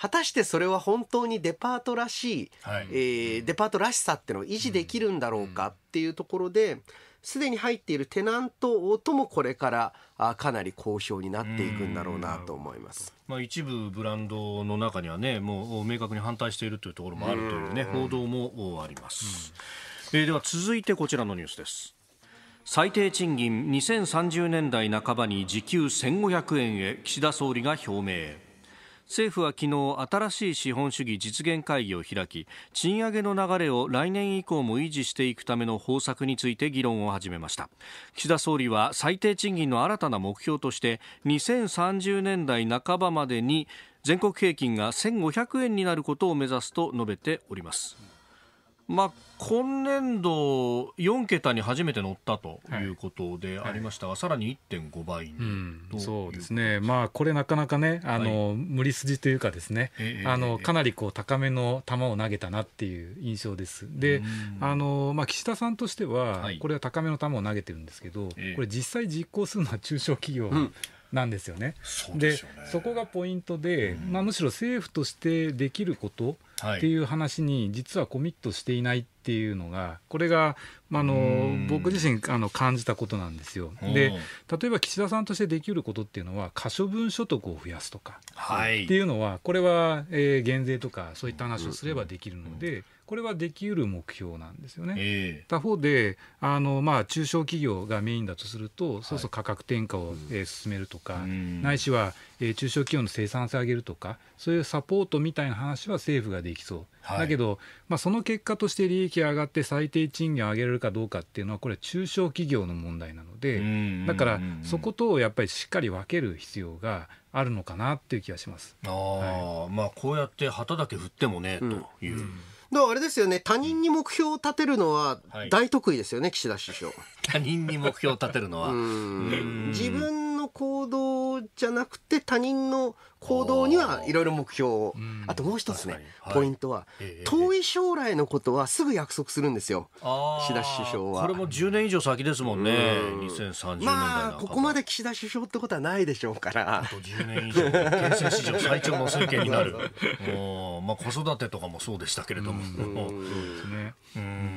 果たしてそれは本当にデパートらしい、はい、えー、デパートらしさっていうのを維持できるんだろうかっていうところで。すでに入っているテナントともこれからかなり好評になっていくんだろうなと思います、まあ、一部ブランドの中にはねもう明確に反対しているというところもあるというね報道もあります、えー、では続いてこちらのニュースです最低賃金2030年代半ばに時給1500円へ岸田総理が表明政府は昨日新しい資本主義実現会議を開き賃上げの流れを来年以降も維持していくための方策について議論を始めました岸田総理は最低賃金の新たな目標として2030年代半ばまでに全国平均が1500円になることを目指すと述べておりますまあ、今年度、4桁に初めて乗ったということでありましたが、はいはい、さらに1.5倍に、うん、そうですね、まあ、これ、なかなかね、あの、はい、無理筋というか、ですね、えー、あのかなりこう高めの球を投げたなっていう印象です。で、あのまあ、岸田さんとしては、これは高めの球を投げてるんですけど、これ、実際実行するのは中小企業。うんなんですよね。そで、ね、そこがポイントで、まあ、むしろ政府としてできることっていう話に実はコミットしていないっていうのがこれが、まあの、の僕自身あの感じたことなんですよ。で例えば岸田さんとしてできることっていうのは可処分所得を増やすとか、はい、っていうのはこれは、えー、減税とかそういった話をすればできるので。これはできうる目標なんですよね。えー、他方であの、まあ、中小企業がメインだとすると、はい、そうそう価格転嫁を、えー、進めるとか、うん、ないしは、えー、中小企業の生産性を上げるとかそういうサポートみたいな話は政府ができそう、はい、だけど、まあ、その結果として利益が上がって最低賃金を上げられるかどうかっていうのはこれは中小企業の問題なので、うん、だからそことやっぱりしっかり分ける必要があるのかなっていう気がします。あはい、まあこうやって旗だけ振ってもね、という、うんだかあれですよね他人に目標を立てるのは大得意ですよね、はい、岸田首相他人に目標を立てるのは自分の行動じゃなくて他人の行動にはいろいろ目標を、あともう一つね、ポイントは、遠い将来のことはすぐ約束するんですよ、岸田首相は。これも10年以上先ですもんね、2030年まあ、ここまで岸田首相ってことはないでしょうから。あと10年以上、憲政史上最長の政権になる。まあ、子育てとかもそうでしたけれども。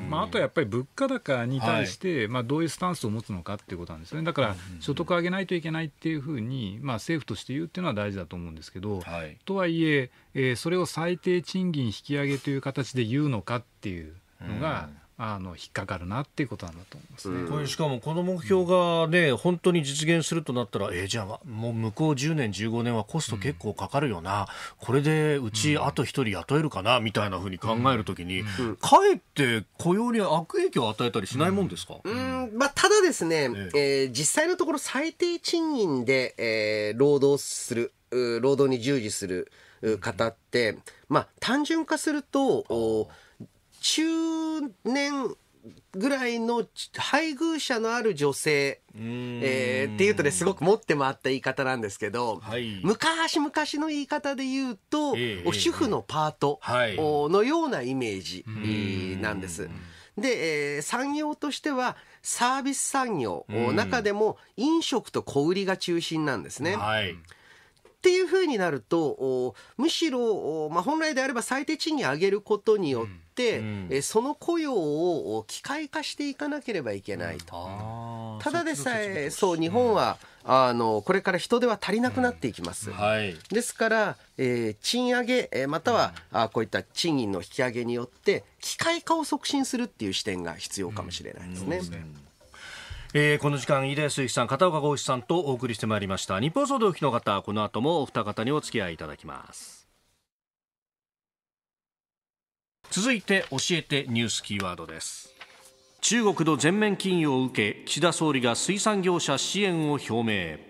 まあ、あとやっぱり物価高に対して、まあ、どういうスタンスを持つのかっていうことなんですね。だから、所得上げないといけないっていうふうに、まあ、政府として言うっていうのは大事だと思うんですけど、はい、とはいええー、それを最低賃金引き上げという形で言うのかっていうのが、あの引っかかるなっていうことなんだと思いますね、これしかもこの目標がね、うん、本当に実現するとなったら、えー、じゃあもう向こう10年15年はコスト結構かかるよな、うん、これでうちあと1人雇えるかな、みたいなふうに考えるときに、かえって雇用に悪影響を与えたりしないもんですか、うんまあ、ただですね、えええー、実際のところ最低賃金で、えー、労働する労働に従事する方って、まあ、単純化すると中年ぐらいの配偶者のある女性、えー、っていうとねすごく持って回った言い方なんですけど、はい、昔々の言い方で言うと、えー、主婦のパートのようなイメージなんです。で、えー、産業としてはサービス産業、中でも飲食と小売りが中心なんですね。はいっていうふうになるとむしろ、まあ、本来であれば最低賃金上げることによって、うんうん、その雇用を機械化していかなければいけないと。ただでさえそう日本は、あのこれから人手は足りなくなっていきます。はい、ですから、えー、賃上げ、えまたは、あこういった賃金の引き上げによって機械化を促進するっていう視点が必要かもしれないですね。えー、この時間、井出康之さん、片岡浩志さんとお送りしてまいりました。日本総動機の方、この後もお二方にお付き合いいただきます。続いて、教えてニュースキーワードです。中国の全面禁輸を受け、岸田総理が水産業者支援を表明。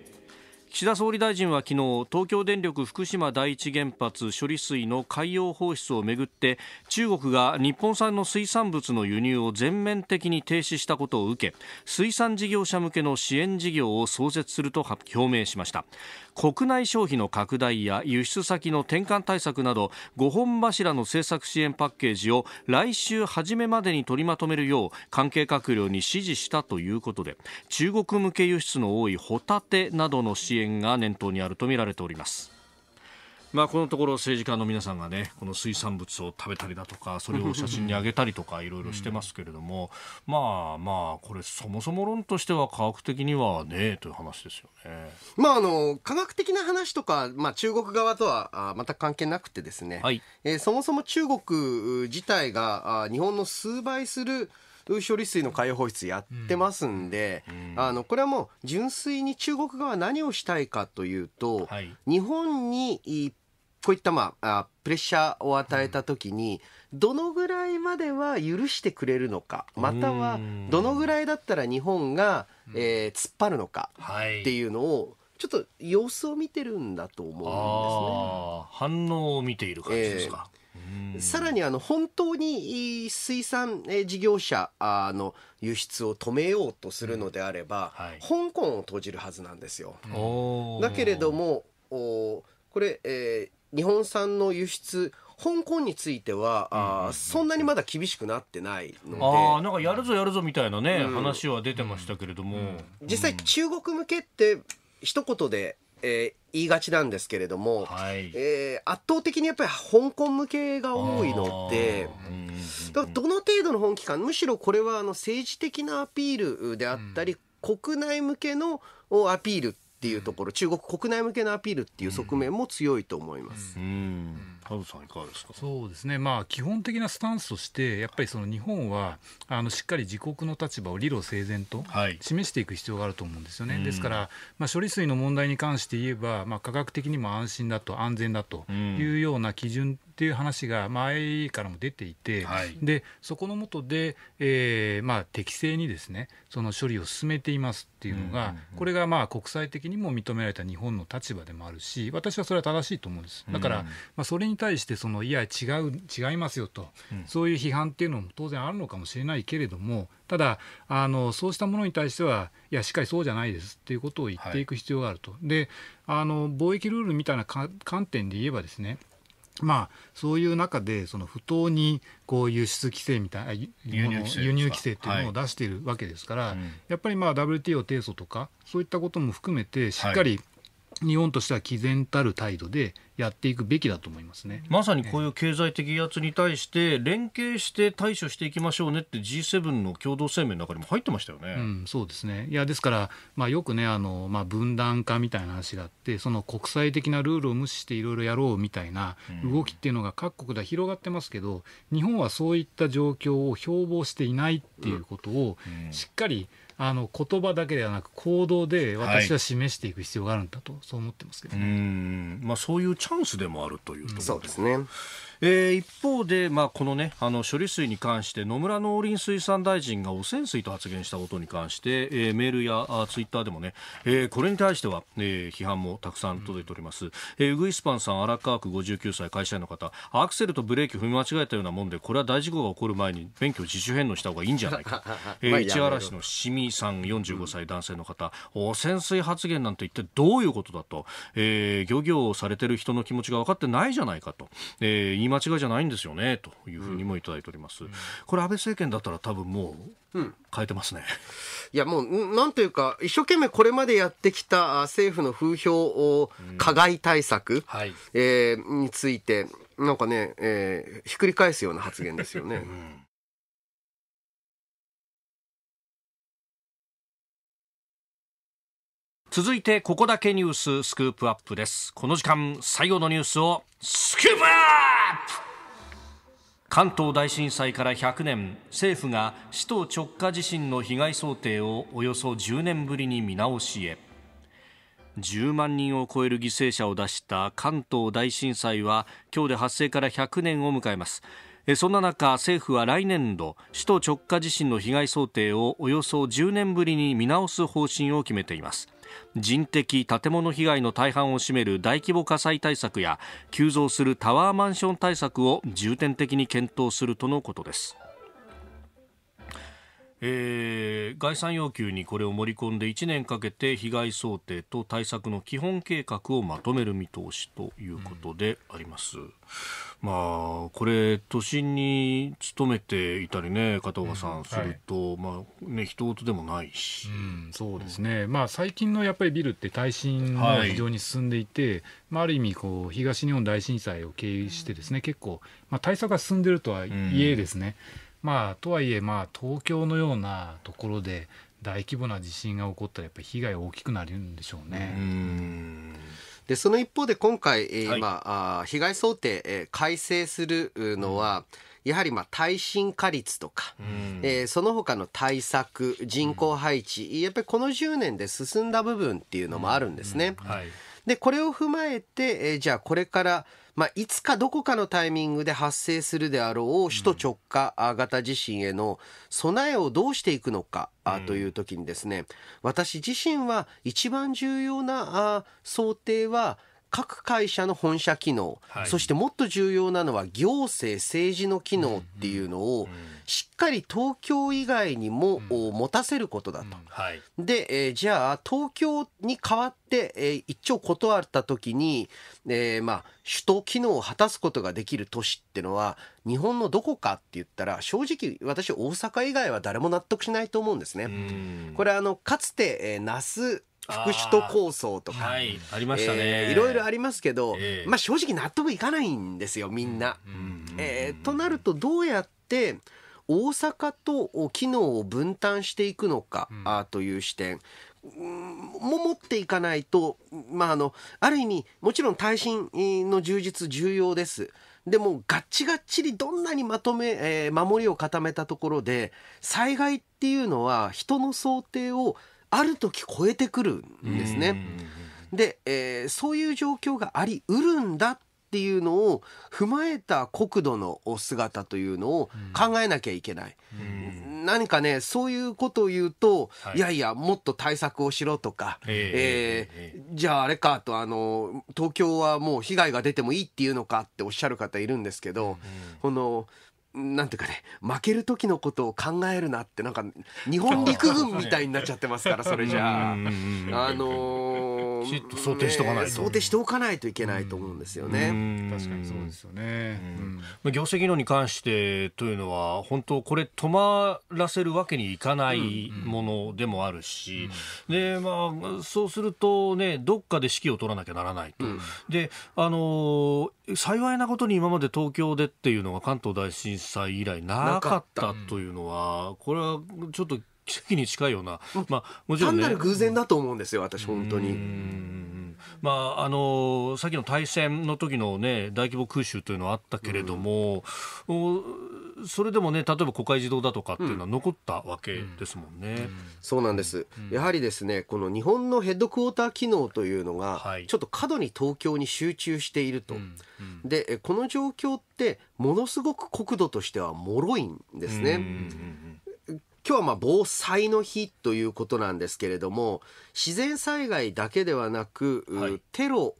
岸田総理大臣は昨日東京電力福島第一原発処理水の海洋放出をめぐって中国が日本産の水産物の輸入を全面的に停止したことを受け水産事業者向けの支援事業を創設すると表明しました国内消費の拡大や輸出先の転換対策など5本柱の政策支援パッケージを来週初めまでに取りまとめるよう関係閣僚に指示したということで中国向け輸出の多いホタテなどの支援支援が念頭にあるとみられておりますまあ、このところ政治家の皆さんがねこの水産物を食べたりだとかそれを写真にあげたりとかいろいろしてますけれども、まあまあこれそもそも論としては科学的にはねという話ですよね。まああの科学的な話とか、まあ、中国側とはまた関係なくてですね、はい、えそもそも中国自体が日本の数倍する処理水の海洋放出やってますんで、あのこれはもう純粋に中国側は何をしたいかというと、はい、日本にこういった、まあ、プレッシャーを与えたときに、どのぐらいまでは許してくれるのか、またはどのぐらいだったら日本が、えー、突っ張るのかっていうのを、ちょっと様子を見てるんだと思うんですね。反応を見ている感じですか。えーさらにあの本当に水産事業者の輸出を止めようとするのであれば、うんはい、香港を閉じるはずなんですよ。だけれどもおこれ、えー、日本産の輸出香港については、あ、そんなにまだ厳しくなってないのであなんかやるぞやるぞみたいなね、うん、話は出てましたけれども、実際中国向けって一言でえー、言いがちなんですけれども、はい、えー、圧倒的にやっぱり香港向けが多いので、だからどの程度の本気かむしろこれはあの政治的なアピールであったり、うん、国内向けのアピールっていうところ、うん、中国国内向けのアピールっていう側面も強いと思います。うん田さんいかがですかそうですね、まあ、基本的なスタンスとして、やっぱりその日本はあのしっかり自国の立場を理路整然と示していく必要があると思うんですよね、はい、ですから、まあ、処理水の問題に関して言えば、まあ、科学的にも安心だと、安全だというような基準っていう話が前からも出ていて、はい、でそこのもとで、えーまあ、適正にですねその処理を進めていますっていうのが、これがまあ国際的にも認められた日本の立場でもあるし、私はそれは正しいと思うんです。だから、まあ、それにに対してそのいや違う違いますよと、うん、そういう批判っていうのも当然あるのかもしれないけれどもただあのそうしたものに対してはいやしっかりそうじゃないですっていうことを言っていく必要があると、はい、であの貿易ルールみたいな観点で言えばですねまあ、そういう中でその不当にこう輸出規制みたいな輸入規制というものを出しているわけですから、やっぱりまあ WTO 提訴とかそういったことも含めてしっかり、日本としては毅然たる態度でやっていくべきだと思いますねまさにこういう経済的威圧に対して連携して対処していきましょうねって G7 の共同声明の中にも入ってましたよね、うん、そうですねいやですから、まあ、よくねあの、まあ、分断化みたいな話があってその国際的なルールを無視していろいろやろうみたいな動きっていうのが各国では広がってますけど日本はそういった状況を標榜していないっていうことをしっかり、うん、うんあの言葉だけではなく行動で私は示していく必要があるんだと、はい、そう思ってますけど、ね、うんまあ、そういうチャンスでもあるというところですね。えー、一方で、まあ、このね、あの処理水に関して野村農林水産大臣が汚染水と発言したことに関して、えー、メールやあツイッターでもね、えー、これに対しては、えー、批判もたくさん届いております。うん、えー、ウグイスパンさん、荒川区59歳会社員の方、アクセルとブレーキ踏み間違えたようなもんで、これは大事故が起こる前に免許自主返納した方がいいんじゃないか。えー、市原市の市民さん45歳男性の方、汚染水発言なんて一体どういうことだと、えー、漁業をされてる人の気持ちが分かってないじゃないかと、えー、見間違いじゃないんですよねというふうにもいただいております、うん、これ安倍政権だったら多分もう変えてますね、うん、いやもうなんというか一生懸命これまでやってきた政府の風評を加害対策、うんはい、えー、についてなんかね、えー、ひっくり返すような発言ですよね。続いてここだけニューススクープアップですこの時間最後のニュースをスクープアップ関東大震災から100年政府が首都直下地震の被害想定をおよそ10年ぶりに見直しへ10万人を超える犠牲者を出した関東大震災は今日で発生から100年を迎えますそんな中政府は来年度首都直下地震の被害想定をおよそ10年ぶりに見直す方針を決めています人的建物被害の大半を占める大規模火災対策や急増するタワーマンション対策を重点的に検討するとのことです。えー、概算要求にこれを盛り込んで1年かけて被害想定と対策の基本計画をまとめる見通しということであります。うんまあ、これ、都心に勤めていたりね、片岡さん、すると、うんはい、まあね、人事でもないし、うん、そうですね、うん、まあ、最近のやっぱりビルって耐震が非常に進んでいて、はい、まあ、ある意味こう、東日本大震災を経由してですね、結構、まあ、対策が進んでるとはいえですね、まあ、とはいえ、まあ、東京のようなところで大規模な地震が起こったら、やっぱり被害大きくなるんでしょうね。うんでその一方で今回、えー、はい、あ、被害想定、えー、改正するのは、やはりまあ耐震化率とか、うん、えー、その他の対策人口配置、うん、やっぱりこの10年で進んだ部分っていうのもあるんですね。うんうん、はい、でこれを踏まえて、えー、じゃあこれからまあ、いつかどこかのタイミングで発生するであろう首都直下型地震への備えをどうしていくのか、という時にですね私自身は一番重要な想定は各会社の本社機能、はい、そしてもっと重要なのは行政政治の機能っていうのをしっかり東京以外にも持たせることだと、で、えー、じゃあ東京に代わって、えー、一丁断った時に、えー、まあ首都機能を果たすことができる都市ってのは日本のどこかって言ったら正直私大阪以外は誰も納得しないと思うんですね。これあのかつて、えー、那須副首都構想とか、はい、ありましたね、いろいろありますけど、えー、まあ、正直納得いかないんですよみんな。えとなるとどうやって大阪と機能を分担していくのか、という視点、も持っていかないと、まあ、あのある意味もちろん耐震の充実重要です。でもがっちがっちりどんなにまとめ、えー、守りを固めたところで災害っていうのは人の想定をある時超えてくるんですね。で、えー、そういう状況がありうるんだっていうのを踏まえた国土の姿というのを考えなきゃいけない。何かねそういうことを言うと、はい、いやいやもっと対策をしろとか、えー、えー、じゃああれかとあの東京はもう被害が出てもいいっていうのかっておっしゃる方いるんですけど、このなんていうかね負ける時のことを考えるなってなんか日本陸軍みたいになっちゃってますからそれじゃあ。あのーきっと想定しておかないと、想定しておかないといけないと思うんですよね。確かにそうですよね、まあ業績論に関してというのは本当これ止まらせるわけにいかないものでもあるし、でまあそうするとねどっかで指揮を取らなきゃならないと、うん、であの幸いなことに今まで東京でっていうのが関東大震災以来なかったというのはこれはちょっと奇跡に近いような、まあ、もちろん、ね、単なる偶然だと思うんですよ、私、本当に。まあ、あのさっきの大戦の時のね、大規模空襲というのはあったけれども、うん、それでもね、例えば国会自動だとかっていうのは残ったわけですもんね。うんうん、そうなんです。やはりですね、この日本のヘッドクォーター機能というのが、はい、ちょっと過度に東京に集中していると。で、この状況って、ものすごく国土としては脆いんですね。うんうんうん今日はまあ防災の日ということなんですけれども自然災害だけではなく、はい、テロ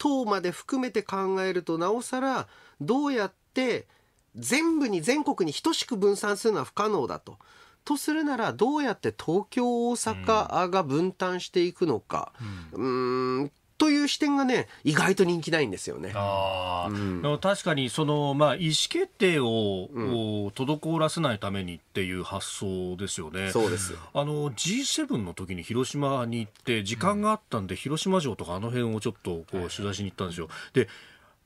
等まで含めて考えるとなおさらどうやって全部に全国に等しく分散するのは不可能だと。とするならどうやって東京大阪が分担していくのか、うん、うんという視点がね意外と人気ないんですよね。あうん、確かにその、まあ、意思決定を、うん、滞らせないためにっていう発想ですよね。そうですあの G7 の時に広島に行って時間があったんで、うん、広島城とかあの辺をちょっとこう取材しに行ったんですよ。で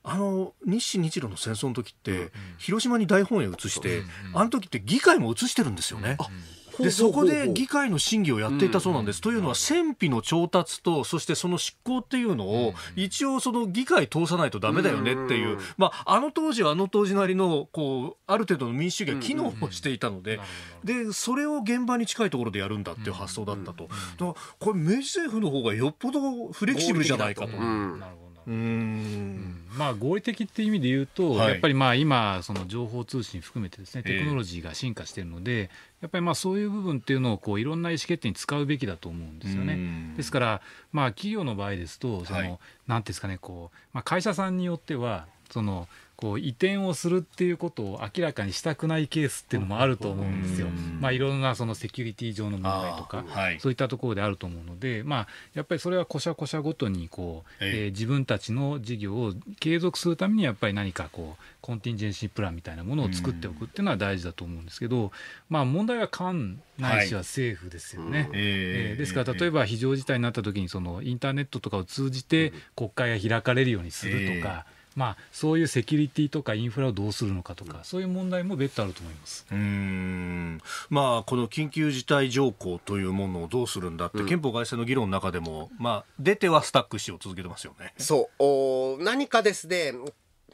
あの日清日露の戦争の時って、広島に大本営移して、あの時って議会も移してるんですよね。うんでそこで議会の審議をやっていたそうなんです。というのは戦費の調達とそしてその執行っていうのを一応その議会通さないとだめだよねっていう、まあ、あの当時はあの当時なりのこうある程度の民主主義が機能していたので,、でそれを現場に近いところでやるんだっていう発想だったと、だからこれ明治政府の方がよっぽどフレキシブルじゃないかと。うん、まあ、合理的っていう意味で言うと、はい、やっぱりまあ今、その情報通信含めてですね、テクノロジーが進化しているので、えー、やっぱりまあそういう部分っていうのをこういろんな意思決定に使うべきだと思うんですよね。ですから、まあ、企業の場合ですと、その、はい、なんですかね、こう、まあ、会社さんによっては、その、こう移転をするっていうことを明らかにしたくないケースっていうのもあると思うんですよ。まあ、いろんなそのセキュリティ上の問題とか、はい、そういったところであると思うので、まあ、やっぱりそれはこしゃこしゃごとにこう、ええー、自分たちの事業を継続するためにやっぱり何かこうコンティンジェンシープランみたいなものを作っておくっていうのは大事だと思うんですけど、まあ、問題は官ないしは政府ですよね。はい、えー、ですから例えば非常事態になった時にそのインターネットとかを通じて国会が開かれるようにするとか。えーまあ、そういうセキュリティとかインフラをどうするのかとか、そういう問題も別途あると思いますうん、まあ、この緊急事態条項というものをどうするんだって、憲法改正の議論の中でも、まあ、出てはスタックしを続けてますよね。そうお何かですね、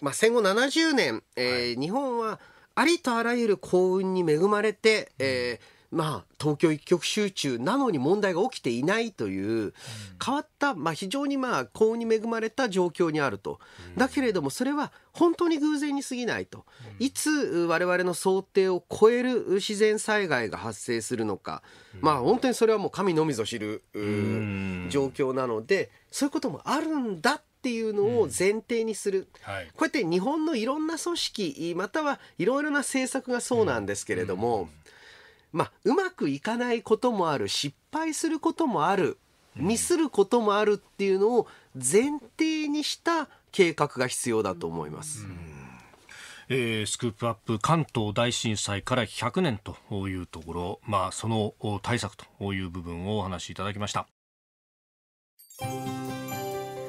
まあ、戦後70年、えー、はい、日本はありとあらゆる幸運に恵まれて、えー、まあ、東京一極集中なのに問題が起きていないという変わった、まあ、非常にまあ幸運に恵まれた状況にあるとだけれどもそれは本当に偶然に過ぎないといつ我々の想定を超える自然災害が発生するのか、まあ、本当にそれはもう神のみぞ知る状況なのでそういうこともあるんだっていうのを前提にする、うんはい、こうやって日本のいろんな組織またはいろいろな政策がそうなんですけれども。うんまあ、うまくいかないこともある失敗することもあるミスることもあるっていうのを前提にした計画が必要だと思います。えー、スクープアップ関東大震災から100年というところ、まあ、その対策という部分をお話しいただきました。